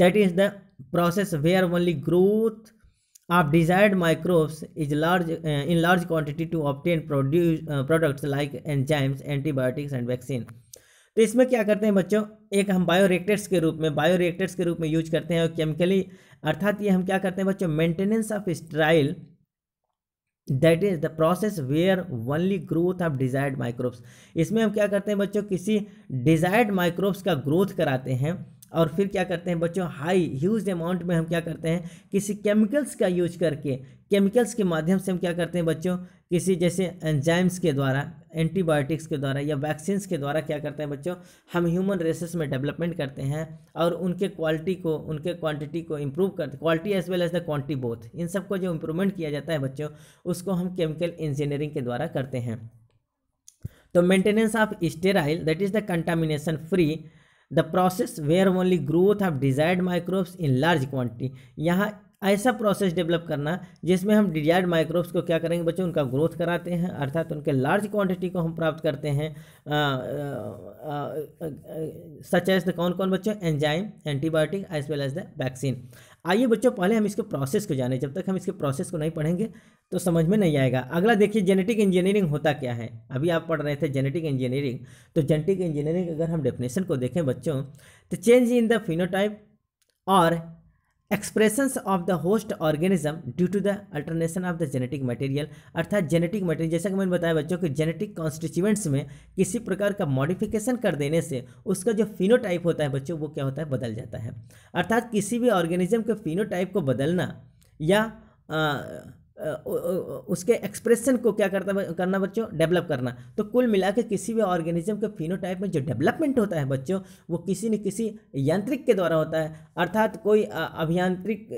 that is the process where only growth of desired microbes is large in large quantity to obtain produce products like enzymes antibiotics and vaccine तो इसमें क्या करते हैं बच्चों एक हम bioreactors के रूप में बायोरिएक्टर्स के रूप में यूज करते हैं और केमिकली अर्थात ये हम क्या करते हैं बच्चों maintenance of sterile that is the process where only growth of desired microbes इसमें हम क्या करते हैं बच्चों किसी डिजायर्ड माइक्रोब्स का ग्रोथ कराते हैं और फिर क्या करते हैं बच्चों हाई ह्यूज अमाउंट में हम क्या करते हैं किसी केमिकल्स का यूज करके केमिकल्स के माध्यम से हम क्या करते हैं बच्चों किसी जैसे एंजाइम्स के द्वारा एंटीबायोटिक्स के द्वारा या वैक्सीन्स के द्वारा क्या करते हैं बच्चों हम ह्यूमन रेसेस में डेवलपमेंट करते हैं और उनके क्वालिटी को उनके क्वांटिटी को इम्प्रूव करते quality as well as the quantity both इन सब को जो इम्प्रूवमेंट किया जाता है बच्चों उसको हम केमिकल इंजीनियरिंग के द्वारा करते हैं तो maintenance of sterile that is the contamination free the process where only growth of desired microbes in large quantity यहाँ ऐसा प्रोसेस डेवलप करना जिसमें हम डिजायर्ड माइक्रोब्स को क्या करेंगे बच्चों उनका ग्रोथ कराते हैं अर्थात तो उनके लार्ज क्वांटिटी को हम प्राप्त करते हैं सच एज द कौन कौन बच्चों enzyme antibiotic as well as the vaccine आइए बच्चों पहले हम इसके प्रोसेस को जाने जब तक हम इसके प्रोसेस को नहीं पढ़ेंगे तो समझ में नहीं आएगा अगला देखिए जेनेटिक इंजीनियरिंग होता क्या है अभी आप पढ़ रहे थे जेनेटिक इंजीनियरिंग तो जेनेटिक इंजीनियरिंग अगर हम डेफिनेशन को देखें बच्चों तो चेंज इन द फिनोटाइप और expressions of the host organism due to the alternation of the genetic material अर्थात जेनेटिक मटेरियल जैसा कि मैंने बताया बच्चों के जेनेटिक कॉन्स्टिट्यूएंट्स में किसी प्रकार का मॉडिफिकेशन कर देने से उसका जो फिनोटाइप होता है बच्चों वो क्या होता है बदल जाता है अर्थात किसी भी ऑर्गेनिज्म के फिनोटाइप को बदलना या उसके एक्सप्रेशन को क्या करता करना बच्चों डेवलप करना तो कुल मिला के किसी भी ऑर्गेनिज्म के फिनोटाइप में जो डेवलपमेंट होता है बच्चों वो किसी न किसी यांत्रिक के द्वारा होता है अर्थात कोई अभियांत्रिक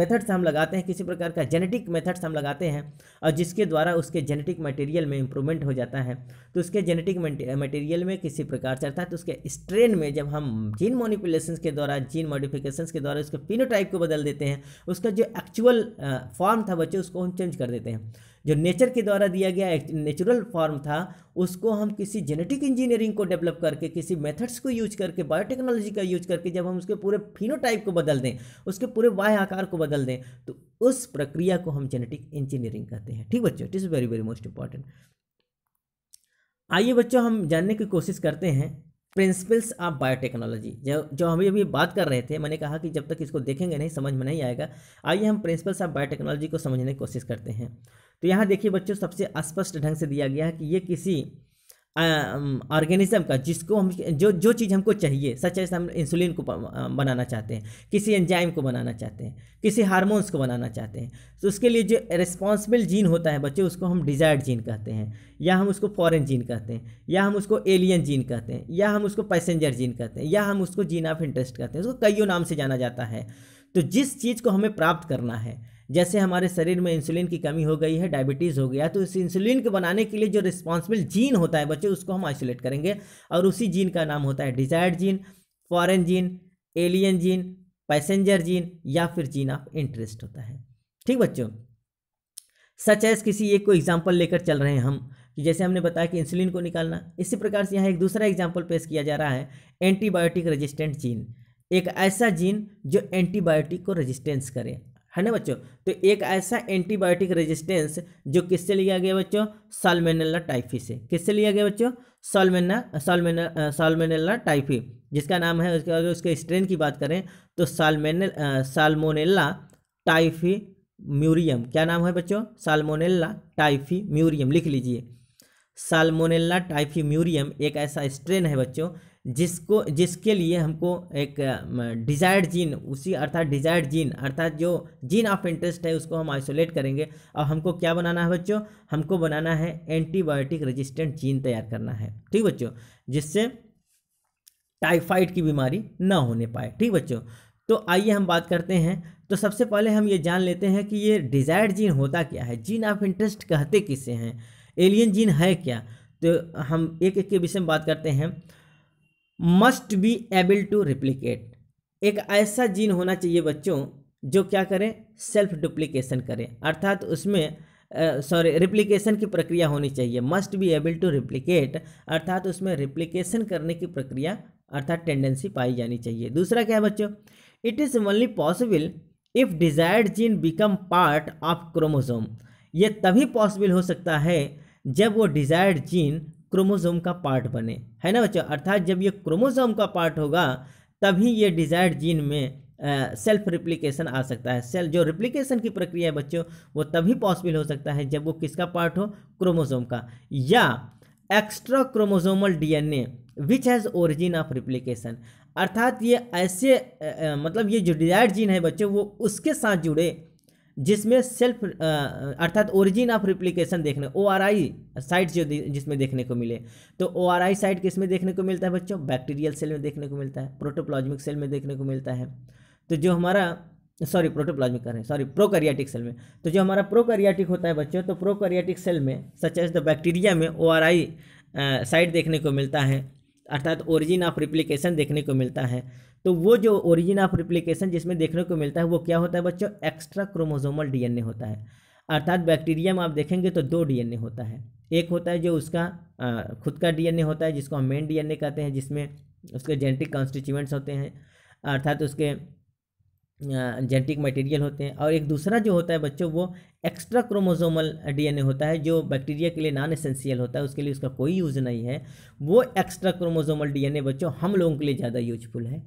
मेथड्स हम लगाते हैं किसी प्रकार का जेनेटिक मेथड्स हम लगाते हैं और जिसके द्वारा उसके जेनेटिक मटेरियल में इंप्रूवमेंट हो जाता है तो उसके जेनेटिक मटेरियल में किसी प्रकार से अर्थात उसके स्ट्रेन में जब हम जीन मोनिपुलेशन के द्वारा जीन मॉडिफिकेशन के द्वारा उसके फिनोटाइप को बदल देते हैं उसका जो एक्चुअल फॉर्म था बच्चों उसको हम चेंज कर देते हैं जो नेचर के द्वारा दिया गया एक नेचुरल फॉर्म था उसको हम किसी जेनेटिक इंजीनियरिंग को डेवलप करके किसी मेथड्स को यूज करके बायोटेक्नोलॉजी का यूज करके जब हम उसके पूरे फिनोटाइप को बदल दें उसके पूरे वाह आकार को बदल दें तो उस प्रक्रिया को हम जेनेटिक इंजीनियरिंग कहते हैं ठीक बच्चों it is very very most important आइए बच्चों हम जानने की कोशिश करते हैं प्रिंसिपल्स ऑफ बायोटेक्नोलॉजी जो जो हम अभी अभी बात कर रहे थे मैंने कहा कि जब तक इसको देखेंगे नहीं समझ में नहीं आएगा आइए हम प्रिंसिपल्स ऑफ बायोटेक्नोलॉजी को समझने की कोशिश करते हैं तो यहाँ देखिए बच्चों सबसे स्पष्ट ढंग से दिया गया है कि ये किसी ऑर्गेनिज्म का जिसको हम जो जो चीज़ हमको चाहिए सच एस हम इंसुलिन को बनाना चाहते हैं किसी एंजाइम को बनाना चाहते हैं किसी हार्मोन्स को बनाना चाहते हैं तो उसके लिए जो रिस्पॉन्सिबल जीन होता है बच्चे उसको हम डिज़ायर्ड जीन कहते हैं या हम उसको फॉरेन जीन कहते हैं या हम उसको एलियन जीन कहते हैं या हम उसको पैसेंजर जीन कहते हैं या हम उसको जीन ऑफ इंटरेस्ट कहते हैं उसको कईयों नाम से जाना जाता है तो जिस चीज़ को हमें प्राप्त करना है जैसे हमारे शरीर में इंसुलिन की कमी हो गई है डायबिटीज़ हो गया तो इस इंसुलिन को बनाने के लिए जो रिस्पॉन्सिबल जीन होता है बच्चे उसको हम आइसोलेट करेंगे और उसी जीन का नाम होता है desired gene foreign gene alien gene passenger gene या फिर जीन ऑफ इंटरेस्ट होता है ठीक बच्चों सच एज किसी एक को एग्जाम्पल लेकर चल रहे हैं हम जैसे हमने बताया कि इंसुलिन को निकालना इसी प्रकार से यहाँ एक दूसरा एग्जाम्पल पेश किया जा रहा है एंटीबायोटिक रेजिस्टेंट जीन एक ऐसा जीन जो एंटीबायोटिक को रेजिस्टेंस करे है ना बच्चों तो एक ऐसा एंटीबायोटिक रेजिस्टेंस जो किससे लिया गया बच्चों सालमेनेला टाइफी से किससे लिया गया बच्चों सालमेना सालमेना सालमेनेला टाइफी जिसका नाम है उसके अगर उसके स्ट्रेन की बात करें तो सालमेने सालमोनेला टाइफी म्यूरियम क्या नाम है बच्चों सालमोनेला टाइफी म्यूरियम लिख लीजिए सालमोनेला टाइफी म्यूरियम एक ऐसा स्ट्रेन है बच्चों जिसको जिसके लिए हमको एक डिजायर्ड जीन उसी अर्थात डिजायर्ड जीन अर्थात जो जीन ऑफ इंटरेस्ट है उसको हम आइसोलेट करेंगे और हमको क्या बनाना है बच्चों हमको बनाना है एंटीबायोटिक रेजिस्टेंट जीन तैयार करना है ठीक बच्चों जिससे टाइफाइड की बीमारी ना होने पाए ठीक बच्चों तो आइए हम बात करते हैं तो सबसे पहले हम ये जान लेते हैं कि ये डिजायर्ड जीन होता क्या है जीन ऑफ इंटरेस्ट कहते किसे हैं एलियन जीन है क्या तो हम एक एक के विषय में बात करते हैं must be able to replicate एक ऐसा जीन होना चाहिए बच्चों जो क्या करें सेल्फ डुप्लीकेशन करें अर्थात उसमें सॉरी रिप्लीकेशन की प्रक्रिया होनी चाहिए must be able to replicate अर्थात उसमें रिप्लिकेशन करने की प्रक्रिया अर्थात टेंडेंसी पाई जानी चाहिए दूसरा क्या है बच्चों it is only possible if desired gene become part of chromosome ये तभी पॉसिबल हो सकता है जब वो डिजायर्ड जीन क्रोमोजोम का पार्ट बने है ना बच्चों अर्थात जब ये क्रोमोजोम का पार्ट होगा तभी ये डिजायर्ड जीन में सेल्फ रिप्लिकेशन आ सकता है सेल जो रिप्लिकेशन की प्रक्रिया है बच्चों वो तभी पॉसिबल हो सकता है जब वो किसका पार्ट हो क्रोमोजोम का या extra chromosomal DNA which has origin of replication अर्थात ये ऐसे uh, मतलब ये जो डिजायर्ड जीन है बच्चों वो उसके साथ जुड़े जिसमें सेल्फ अर्थात ओरिजिन ऑफ रिप्लीकेशन देखने ओ आर आई साइट जो जिसमें देखने को मिले तो ओ आर आई साइट किसमें देखने को मिलता है बच्चों बैक्टीरियल सेल में देखने को मिलता है प्रोटोप्लाज्मिक सेल में देखने को मिलता है तो जो हमारा सॉरी प्रोटोप्लाज्मिक कर रहे हैं सॉरी प्रोकैरियोटिक सेल में तो जो हमारा प्रोकैरियोटिक होता है बच्चों तो प्रोकैरियोटिक सेल में सच एज द बैक्टीरिया में ओ आर आई साइट देखने को मिलता है अर्थात ओरिजिन ऑफ रिप्लीकेशन देखने को मिलता है तो वो जो ओरिजिन ऑफ रिप्लीकेशन जिसमें देखने को मिलता है वो क्या होता है बच्चों एक्स्ट्रा क्रोमोजोमल डीएनए होता है अर्थात बैक्टीरिया में आप देखेंगे तो दो डीएनए होता है एक होता है जो उसका आ, खुद का डीएनए होता है जिसको हम मेन डीएनए कहते हैं जिसमें उसके जेनेटिक कॉन्स्टिट्यूएंट्स होते हैं अर्थात उसके जेनेटिक मटेरियल होते हैं और एक दूसरा जो होता है बच्चों वो एक्स्ट्रा क्रोमोजोमल डीएनए होता है जो बैक्टीरिया के लिए नॉन एसेंशियल होता है उसके लिए उसका कोई यूज़ नहीं है वो एक्स्ट्रा क्रोमोजोमल डीएनए बच्चों हम लोगों के लिए ज़्यादा यूजफुल है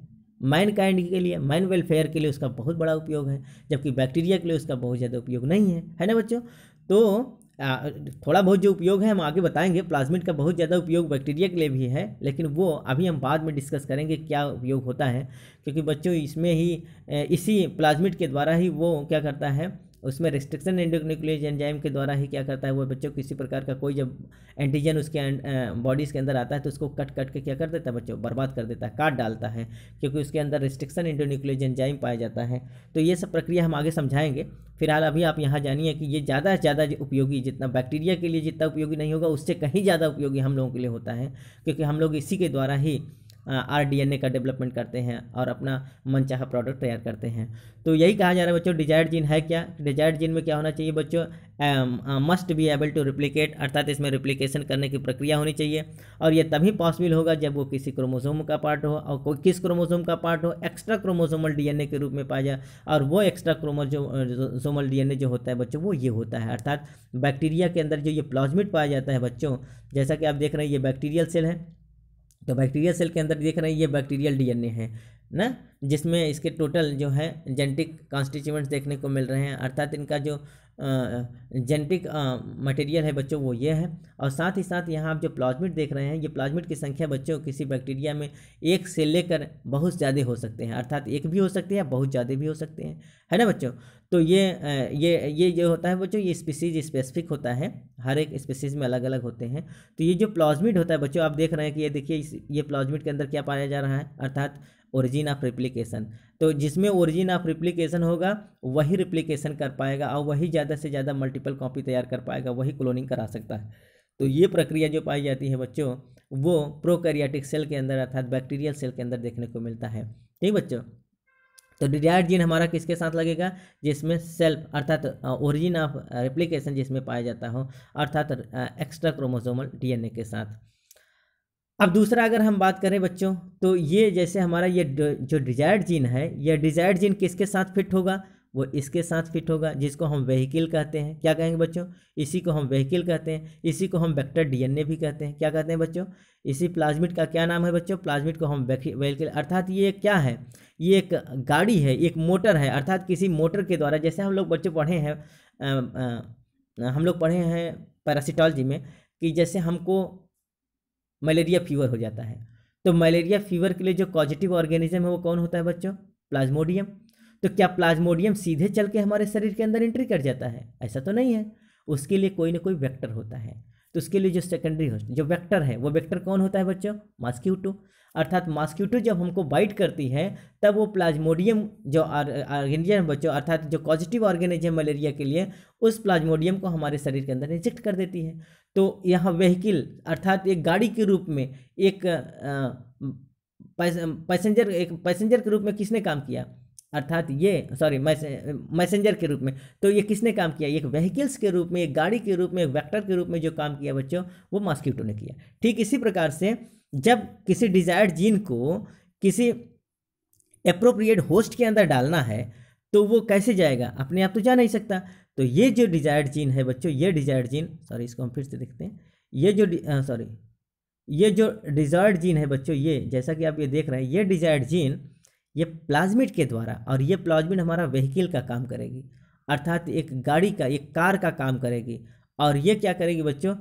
मैन काइंड के लिए मैन वेलफेयर के लिए उसका बहुत बड़ा उपयोग है जबकि बैक्टीरिया के लिए उसका बहुत ज़्यादा उपयोग नहीं है है ना बच्चों तो आ, थोड़ा बहुत जो उपयोग है हम आगे बताएंगे प्लाज्मिड का बहुत ज़्यादा उपयोग बैक्टीरिया के लिए भी है लेकिन वो अभी हम बाद में डिस्कस करेंगे क्या उपयोग होता है क्योंकि बच्चों इसमें ही इसी प्लाज्मिड के द्वारा ही वो क्या करता है उसमें रिस्ट्रिक्शन एंडोन्यूक्लियज एंजाइम के द्वारा ही क्या करता है वो बच्चों किसी प्रकार का कोई जब एंटीजन उसके बॉडीज़ के अंदर आता है तो उसको कट कट के क्या कर देता है बच्चों बर्बाद कर देता है काट डालता है क्योंकि उसके अंदर रिस्ट्रिक्शन एंडोन्यूक्लियज एंजाइम पाया जाता है तो ये सब प्रक्रिया हम आगे समझाएंगे फिलहाल अभी आप यहाँ जानिए कि ये ज़्यादा से ज़्यादा उपयोगी जितना बैक्टीरिया के लिए जितना उपयोगी नहीं होगा उससे कहीं ज़्यादा उपयोगी हम लोगों के लिए होता है क्योंकि हम लोग इसी के द्वारा ही ए का डेवलपमेंट करते हैं और अपना मनचाहा प्रोडक्ट तैयार करते हैं तो यही कहा जा रहा है बच्चों डिजायर्ड जीन है क्या डिजायर्ड जीन में क्या होना चाहिए बच्चों must be able to replicate अर्थात इसमें रिप्लिकेशन करने की प्रक्रिया होनी चाहिए और यह तभी पॉसिबल होगा जब वो किसी क्रोमोसोम का पार्ट हो और कोई किस क्रोमोसोम का पार्ट हो एक्स्ट्रा क्रोमोसोमल डीएनए के रूप में पाया जाए और वो एक्स्ट्रा क्रोमोसोमल डीएनए जो होता है बच्चों वो ये होता है अर्थात बैक्टीरिया के अंदर जो ये प्लाज्मिड पाया जाता है बच्चों जैसा कि आप देख रहे हैं ये बैक्टीरियल सेल है तो बैक्टीरिया सेल के अंदर देख रहे हैं ये बैक्टीरियल डीएनए है ना जिसमें इसके टोटल जो है जेनेटिक कॉन्स्टिट्यूएंट्स देखने को मिल रहे हैं अर्थात इनका जो जेनेटिक मटेरियल है बच्चों वो ये है और साथ ही साथ यहाँ आप जो प्लाज्मिट देख रहे हैं ये प्लाज्मिट की संख्या बच्चों किसी बैक्टीरिया में एक से लेकर बहुत ज़्यादा हो सकते हैं अर्थात एक भी हो सकते हैं बहुत ज़्यादा भी हो सकते हैं है ना बच्चों तो ये ये ये जो होता है बच्चों ये स्पीसीज स्पेसिफिक होता है हर एक स्पीसीज में अलग अलग होते हैं तो ये जो प्लाज्मिट होता है बच्चों आप देख रहे हैं कि ये देखिए ये प्लाज्मिट के अंदर क्या पाया जा रहा है अर्थात ओरिजिन ऑफ रिप्लीकेशन तो जिसमें ओरिजिन ऑफ रिप्लीकेशन होगा वही रिप्लीकेशन कर पाएगा और वही ज़्यादा से ज़्यादा मल्टीपल कॉपी तैयार कर पाएगा वही क्लोनिंग करा सकता है तो ये प्रक्रिया जो पाई जाती है बच्चों वो प्रोकैरियोटिक सेल के अंदर अर्थात बैक्टीरियल सेल के अंदर देखने को मिलता है ठीक बच्चों तो डिजायर जीन हमारा किसके साथ लगेगा जिसमें सेल्फ अर्थात ओरिजिन ऑफ रिप्लीकेशन जिसमें पाया जाता हो अर्थात एक्स्ट्रा क्रोमोसोमल डीएनए के साथ अब दूसरा अगर हम बात करें बच्चों तो ये जैसे हमारा ये जो डिजायर्ड जीन है यह डिजायर्ड जीन किसके साथ फिट होगा वो इसके साथ फिट होगा जिसको हम वहीकिल कहते हैं क्या कहेंगे बच्चों इसी को हम व्हीकिल कहते हैं इसी को हम वेक्टर डीएनए भी कहते हैं क्या कहते हैं बच्चों इसी प्लाज्मिट का क्या नाम है बच्चों प्लाज्मिट को हम व्हीकिल अर्थात ये क्या है ये एक गाड़ी है एक मोटर है अर्थात किसी मोटर के द्वारा जैसे हम लोग बच्चों पढ़े हैं हम लोग पढ़े हैं पैरासिटोलॉजी में कि जैसे हमको मलेरिया फीवर हो जाता है तो मलेरिया फीवर के लिए जो पॉजिटिव ऑर्गेनिज्म है वो कौन होता है बच्चों प्लाज्मोडियम तो क्या प्लाज्मोडियम सीधे चल के हमारे शरीर के अंदर एंट्री कर जाता है ऐसा तो नहीं है उसके लिए कोई ना कोई वेक्टर होता है तो उसके लिए जो सेकेंडरी होस्ट जो वेक्टर है वो वेक्टर कौन होता है बच्चों मास्क्यूटो अर्थात मास्क्यूटो जब हमको बाइट करती है तब वो प्लाज्मोडियम जो ऑर्गेनिजम है बच्चों अर्थात जो पॉजिटिव ऑर्गेनिजम मलेरिया के लिए उस प्लाज्मोडियम को हमारे शरीर के अंदर रिजेक्ट कर देती है तो यहाँ व्हीकिल अर्थात एक गाड़ी के रूप में एक पैसेंजर एक पैसेंजर के रूप में किसने काम किया अर्थात ये सॉरी मैसेंजर के रूप में तो ये किसने काम किया एक व्हीकल्स के रूप में एक गाड़ी के रूप में एक वैक्टर के रूप में जो काम किया बच्चों वो मॉस्किटो ने किया ठीक इसी प्रकार से जब किसी डिजायर्ड जीन को किसी अप्रोप्रिएट होस्ट के अंदर डालना है तो वो कैसे जाएगा अपने आप तो जा नहीं सकता तो ये जो डिजायर्ड जीन है बच्चों ये डिजायर्ड जीन सॉरी इसको हम फिर से देखते हैं ये जो सॉरी ये जो डिजायर्ड जीन है बच्चों ये जैसा कि आप ये देख रहे हैं ये डिजायर्ड जीन ये प्लाज्मिड के द्वारा और ये प्लाज्मिड हमारा व्हीकल का काम करेगी अर्थात एक गाड़ी का एक कार का काम करेगी और ये क्या करेगी बच्चों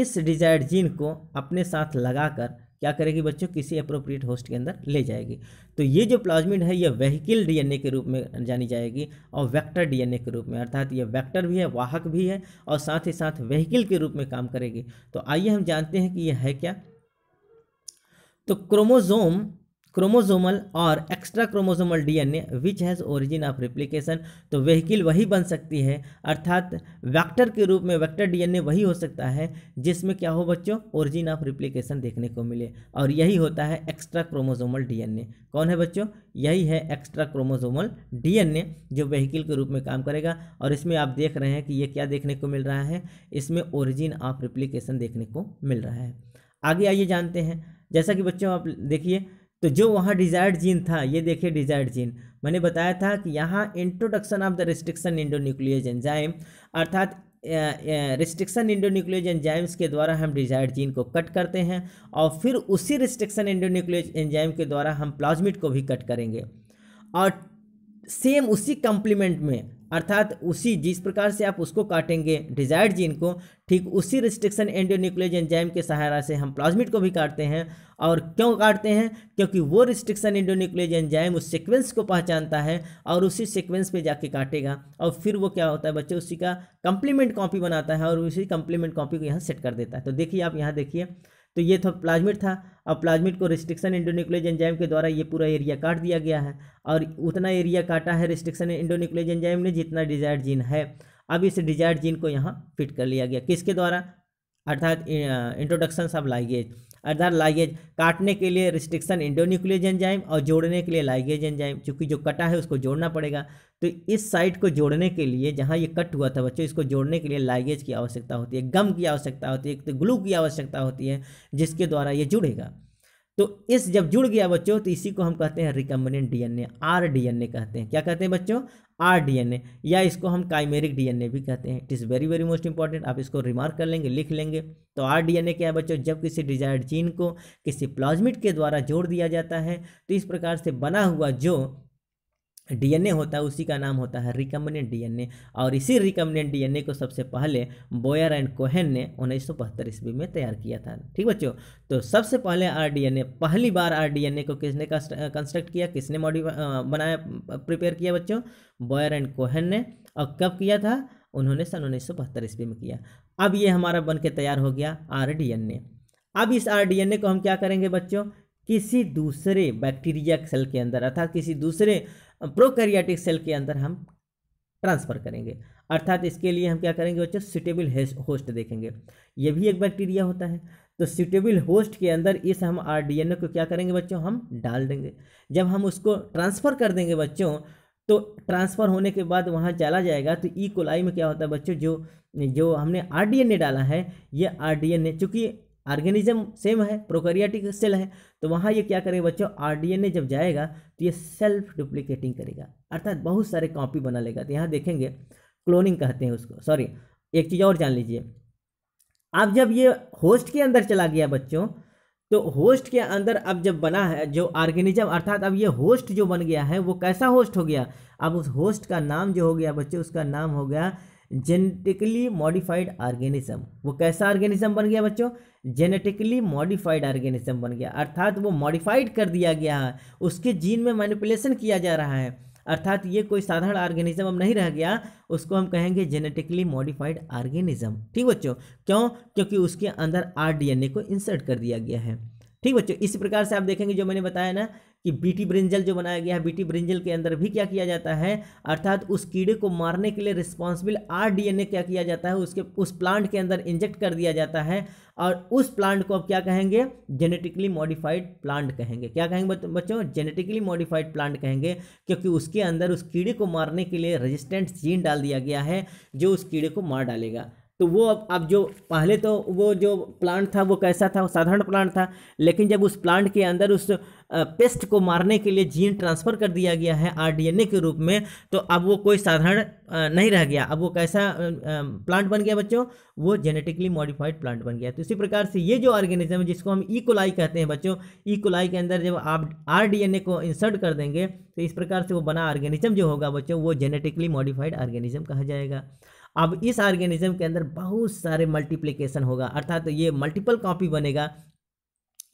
इस डिजायर्ड जीन को अपने साथ लगाकर क्या करेगी बच्चों किसी अप्रोप्रिएट होस्ट के अंदर ले जाएगी तो ये जो प्लाज्मिड है ये व्हीकल डीएनए के रूप में जानी जाएगी और वेक्टर डीएनए के रूप में अर्थात ये वेक्टर भी है वाहक भी है और साथ ही साथ व्हीकल के रूप में काम करेगी तो आइए हम जानते हैं कि यह है क्या तो क्रोमोजोम क्रोमोजोमल और extra chromosomal DNA which has origin of replication तो व्हीकिल वही बन सकती है अर्थात वैक्टर के रूप में वैक्टर डीएनए वही हो सकता है जिसमें क्या हो बच्चों ओरिजिन ऑफ रिप्लिकेशन देखने को मिले और यही होता है एक्स्ट्रा क्रोमोजोमल डीएनए कौन है बच्चों यही है एक्स्ट्रा क्रोमोजोमल डीएनए जो व्हीकिल के रूप में काम करेगा और इसमें आप देख रहे हैं कि ये क्या देखने को मिल रहा है इसमें ओरिजिन ऑफ रिप्लीकेशन देखने को मिल रहा है आगे आइए जानते हैं जैसा कि बच्चों आप देखिए तो जो वहाँ डिजायर्ड जीन था ये देखिए डिजायर्ड जीन मैंने बताया था कि यहाँ introduction of the restriction nuclease enzyme अर्थात रिस्ट्रिक्शन न्यूक्लियज एंजाइम्स के द्वारा हम डिजायर्ड जीन को कट करते हैं और फिर उसी रिस्ट्रिक्शन इंडोन्यूक्लियज एंजाइम के द्वारा हम प्लाज्मिट को भी कट करेंगे और सेम उसी कंप्लीमेंट में अर्थात उसी जिस प्रकार से आप उसको काटेंगे डिजायर्ड जीन को ठीक उसी रिस्ट्रिक्शन एंडोन्यूक्लियोज एंजाइम के सहारा से हम प्लाज्मिड को भी काटते हैं और क्यों काटते हैं क्योंकि वो रिस्ट्रिक्शन एंडोन्यूक्लियोज एंजाइम उस सीक्वेंस को पहचानता है और उसी सीक्वेंस पे जाके काटेगा और फिर वो क्या होता है बच्चे उसी का कंप्लीमेंट कॉपी बनाता है और उसी कंप्लीमेंट कॉपी को यहाँ सेट कर देता है तो देखिए आप यहाँ देखिए तो ये था प्लाज्मिट था अब प्लाज्मिट को रिस्ट्रिक्शन इंडोन्यूक्लियज एंजाइम के द्वारा ये पूरा एरिया काट दिया गया है और उतना एरिया काटा है रिस्ट्रिक्शन इंडोन्यूक्लियज एंजाइम ने जितना डिजायर्ड जीन है अब इस डिजायर्ड जीन को यहाँ फिट कर लिया गया किसके द्वारा अर्थात इंट्रोडक्शन ऑफ लाइगेज अर्थात लाइगेज काटने के लिए रिस्ट्रिक्शन इंडोन्यूक्लियज एंजाइम और जोड़ने के लिए लाइगेज एंजाइम चूंकि जो कटा है उसको जोड़ना पड़ेगा तो इस साइड को जोड़ने के लिए जहाँ ये कट हुआ था बच्चों इसको जोड़ने के लिए लाइगेज की आवश्यकता होती है गम की आवश्यकता होती है तो ग्लू की आवश्यकता होती है जिसके द्वारा ये जुड़ेगा तो इस जब जुड़ गया बच्चों तो इसी को हम कहते हैं रिकम्बिनेंट डीएनए आरडीएनए कहते हैं क्या कहते हैं बच्चों आर आरडीएनए या इसको हम काइमेरिक डीएनए भी कहते हैं it is very very most important आप इसको रिमार्क कर लेंगे लिख लेंगे तो आर आरडीएनए क्या है बच्चों जब किसी डिजायर्ड जीन को किसी प्लाज्मिट के द्वारा जोड़ दिया जाता है तो इस प्रकार से बना हुआ जो डीएनए होता है उसी का नाम होता है रिकमनेंट डीएनए और इसी रिकमनेंट डीएनए को सबसे पहले बोयर एंड कोहेन ने उन्नीस सौ बहत्तर ईस्वी में तैयार किया था ठीक बच्चों तो सबसे पहले आरडीएनए पहली बार आरडीएनए को किसने कंस्ट्रक्ट किया किसने मॉडिफा बनाया प्रिपेयर किया बच्चों बोयर एंड कोहेन ने और कब किया था उन्होंने सन उन्नीस सौ बहत्तर ईस्वी में किया अब ये हमारा बन के तैयार हो गया आर अब इस आर को हम क्या करेंगे बच्चों किसी दूसरे बैक्टीरिया सेल के अंदर अर्थात किसी दूसरे प्रोकैरियोटिक सेल के अंदर हम ट्रांसफ़र करेंगे अर्थात इसके लिए हम क्या करेंगे बच्चों सुटेबल होस्ट देखेंगे ये भी एक बैक्टीरिया होता है तो सुटेबल होस्ट के अंदर इस हम ए को क्या करेंगे बच्चों हम डाल देंगे जब हम उसको ट्रांसफ़र कर देंगे बच्चों तो ट्रांसफ़र होने के बाद वहाँ चला जाएगा तो ई e कोलाई में क्या होता है बच्चों जो जो हमने ए डाला है ये आर ए चूँकि ऑर्गेनिज्म सेम है प्रोकैरियोटिक सेल है तो वहाँ ये क्या करेगा बच्चों आरडीएनए जब जाएगा तो ये सेल्फ डुप्लीकेटिंग करेगा अर्थात बहुत सारे कॉपी बना लेगा तो यहाँ देखेंगे क्लोनिंग कहते हैं उसको सॉरी एक चीज़ और जान लीजिए अब जब ये होस्ट के अंदर चला गया बच्चों तो होस्ट के अंदर अब जब बना है जो ऑर्गेनिज्म अर्थात अब ये होस्ट जो बन गया है वो कैसा होस्ट हो गया अब उस होस्ट का नाम जो हो गया बच्चों उसका नाम हो गया जेनेटिकली मॉडिफाइड ऑर्गेनिज्म वो कैसा ऑर्गेनिज्म बन गया बच्चों जेनेटिकली मॉडिफाइड ऑर्गेनिज्म बन गया अर्थात वो मॉडिफाइड कर दिया गया है उसके जीन में मैनिपुलेशन किया जा रहा है अर्थात ये कोई साधारण ऑर्गेनिज्म अब नहीं रह गया उसको हम कहेंगे जेनेटिकली मॉडिफाइड ऑर्गेनिज्म ठीक बच्चों क्यों क्योंकि उसके अंदर ए को इंसर्ट कर दिया गया है ठीक बच्चों इसी प्रकार से आप देखेंगे जो मैंने बताया ना कि बीटी ब्रिंजल जो बनाया गया है बीटी ब्रिंजल के अंदर भी क्या किया जाता है अर्थात उस कीड़े को मारने के लिए रिस्पॉन्सिबल आर क्या किया जाता है उसके उस प्लांट के अंदर इंजेक्ट कर दिया जाता है और उस प्लांट को अब क्या कहेंगे जेनेटिकली मॉडिफाइड प्लांट कहेंगे क्या कहेंगे बच्चों जेनेटिकली मॉडिफाइड प्लांट कहेंगे क्योंकि उसके अंदर उस कीड़े को मारने के लिए रेजिस्टेंट जीन डाल दिया गया है जो उस कीड़े को मार डालेगा तो वो अब अब जो पहले तो वो जो प्लांट था वो कैसा था वो साधारण प्लांट था लेकिन जब उस प्लांट के अंदर उस पेस्ट को मारने के लिए जीन ट्रांसफ़र कर दिया गया है आरडीएनए के रूप में तो अब वो कोई साधारण नहीं रह गया अब वो कैसा प्लांट बन गया बच्चों वो जेनेटिकली मॉडिफाइड प्लांट बन गया तो इसी प्रकार से ये जो ऑर्गेनिज्म है जिसको हम ईकोलाई e. कहते हैं बच्चों ईकोलाई e. के अंदर जब आप ए को इंसर्ट कर देंगे तो इस प्रकार से वो बना ऑर्गेनिज्म जो होगा बच्चों वो जेनेटिकली मॉडिफाइड ऑर्गेनिज्म कहा जाएगा अब इस ऑर्गेनिज्म के अंदर बहुत सारे मल्टीप्लिकेशन होगा अर्थात तो ये मल्टीपल कॉपी बनेगा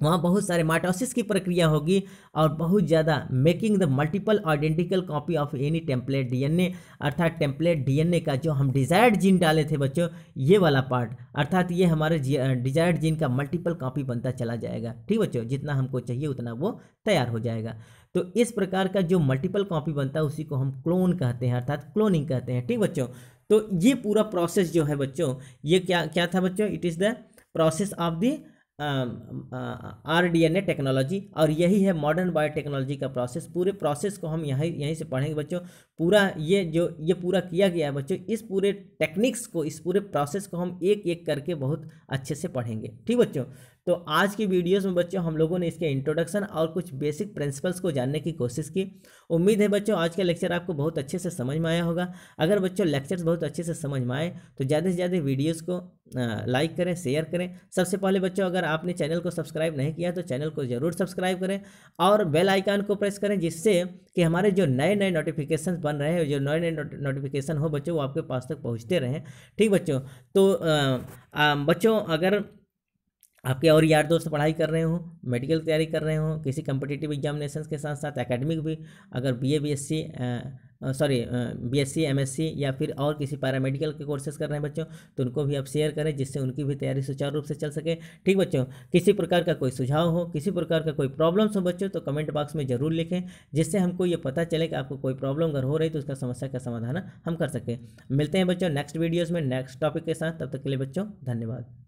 वहाँ बहुत सारे माटोसिस की प्रक्रिया होगी और बहुत ज़्यादा making the multiple identical copy of any template DNA अर्थात टेम्पलेट डीएनए का जो हम डिजायर्ड जीन डाले थे बच्चों ये वाला पार्ट अर्थात ये हमारे डिजायर्ड जीन का मल्टीपल कॉपी बनता चला जाएगा ठीक बच्चों जितना हमको चाहिए उतना वो तैयार हो जाएगा तो इस प्रकार का जो मल्टीपल कॉपी बनता है उसी को हम क्लोन कहते हैं अर्थात क्लोनिंग कहते हैं ठीक बच्चों तो ये पूरा प्रोसेस जो है बच्चों ये क्या क्या था बच्चों it is the process of the R D N A technology और यही है मॉडर्न बायोटेक्नोलॉजी का प्रोसेस पूरे प्रोसेस को हम यहाँ यहीं से पढ़ेंगे बच्चों पूरा ये जो ये पूरा किया गया है बच्चों इस पूरे टेक्निक्स को इस पूरे प्रोसेस को हम एक एक करके बहुत अच्छे से पढ़ेंगे ठीक बच्चों तो आज की वीडियोस में बच्चों हम लोगों ने इसके इंट्रोडक्शन और कुछ बेसिक प्रिंसिपल्स को जानने की कोशिश की उम्मीद है बच्चों आज का लेक्चर आपको बहुत अच्छे से समझ में आया होगा अगर बच्चों लेक्चर्स बहुत अच्छे से समझ में आए तो ज़्यादा से ज़्यादा वीडियोज़ को लाइक करें शेयर करें सबसे पहले बच्चों अगर आपने चैनल को सब्सक्राइब नहीं किया तो चैनल को ज़रूर सब्सक्राइब करें और बेल आइकान को प्रेस करें जिससे कि हमारे जो नए नए नोटिफिकेशन बन रहे हैं जो नए नए नोटिफिकेशन हो बच्चों वो आपके पास तक पहुँचते रहें ठीक बच्चों तो आ, आ, बच्चों अगर आपके और यार दोस्त पढ़ाई कर रहे हो मेडिकल की तैयारी कर रहे हो किसी कम्पिटेटिव एग्जामिनेशन के साथ साथ एकेडमिक भी अगर BA BSc sorry BSc MSc या फिर और किसी पैरामेडिकल के कोर्सेज कर रहे हैं बच्चों तो उनको भी आप शेयर करें जिससे उनकी भी तैयारी सुचारू रूप से चल सके ठीक बच्चों किसी प्रकार का कोई सुझाव हो किसी प्रकार का कोई प्रॉब्लम्स हो बच्चों तो कमेंट बॉक्स में जरूर लिखें जिससे हमको ये पता चले कि आपको कोई प्रॉब्लम अगर हो रही तो उसका समस्या का समाधान हम कर सकें मिलते हैं बच्चों नेक्स्ट वीडियोज़ में नेक्स्ट टॉपिक के साथ तब तक के लिए बच्चों धन्यवाद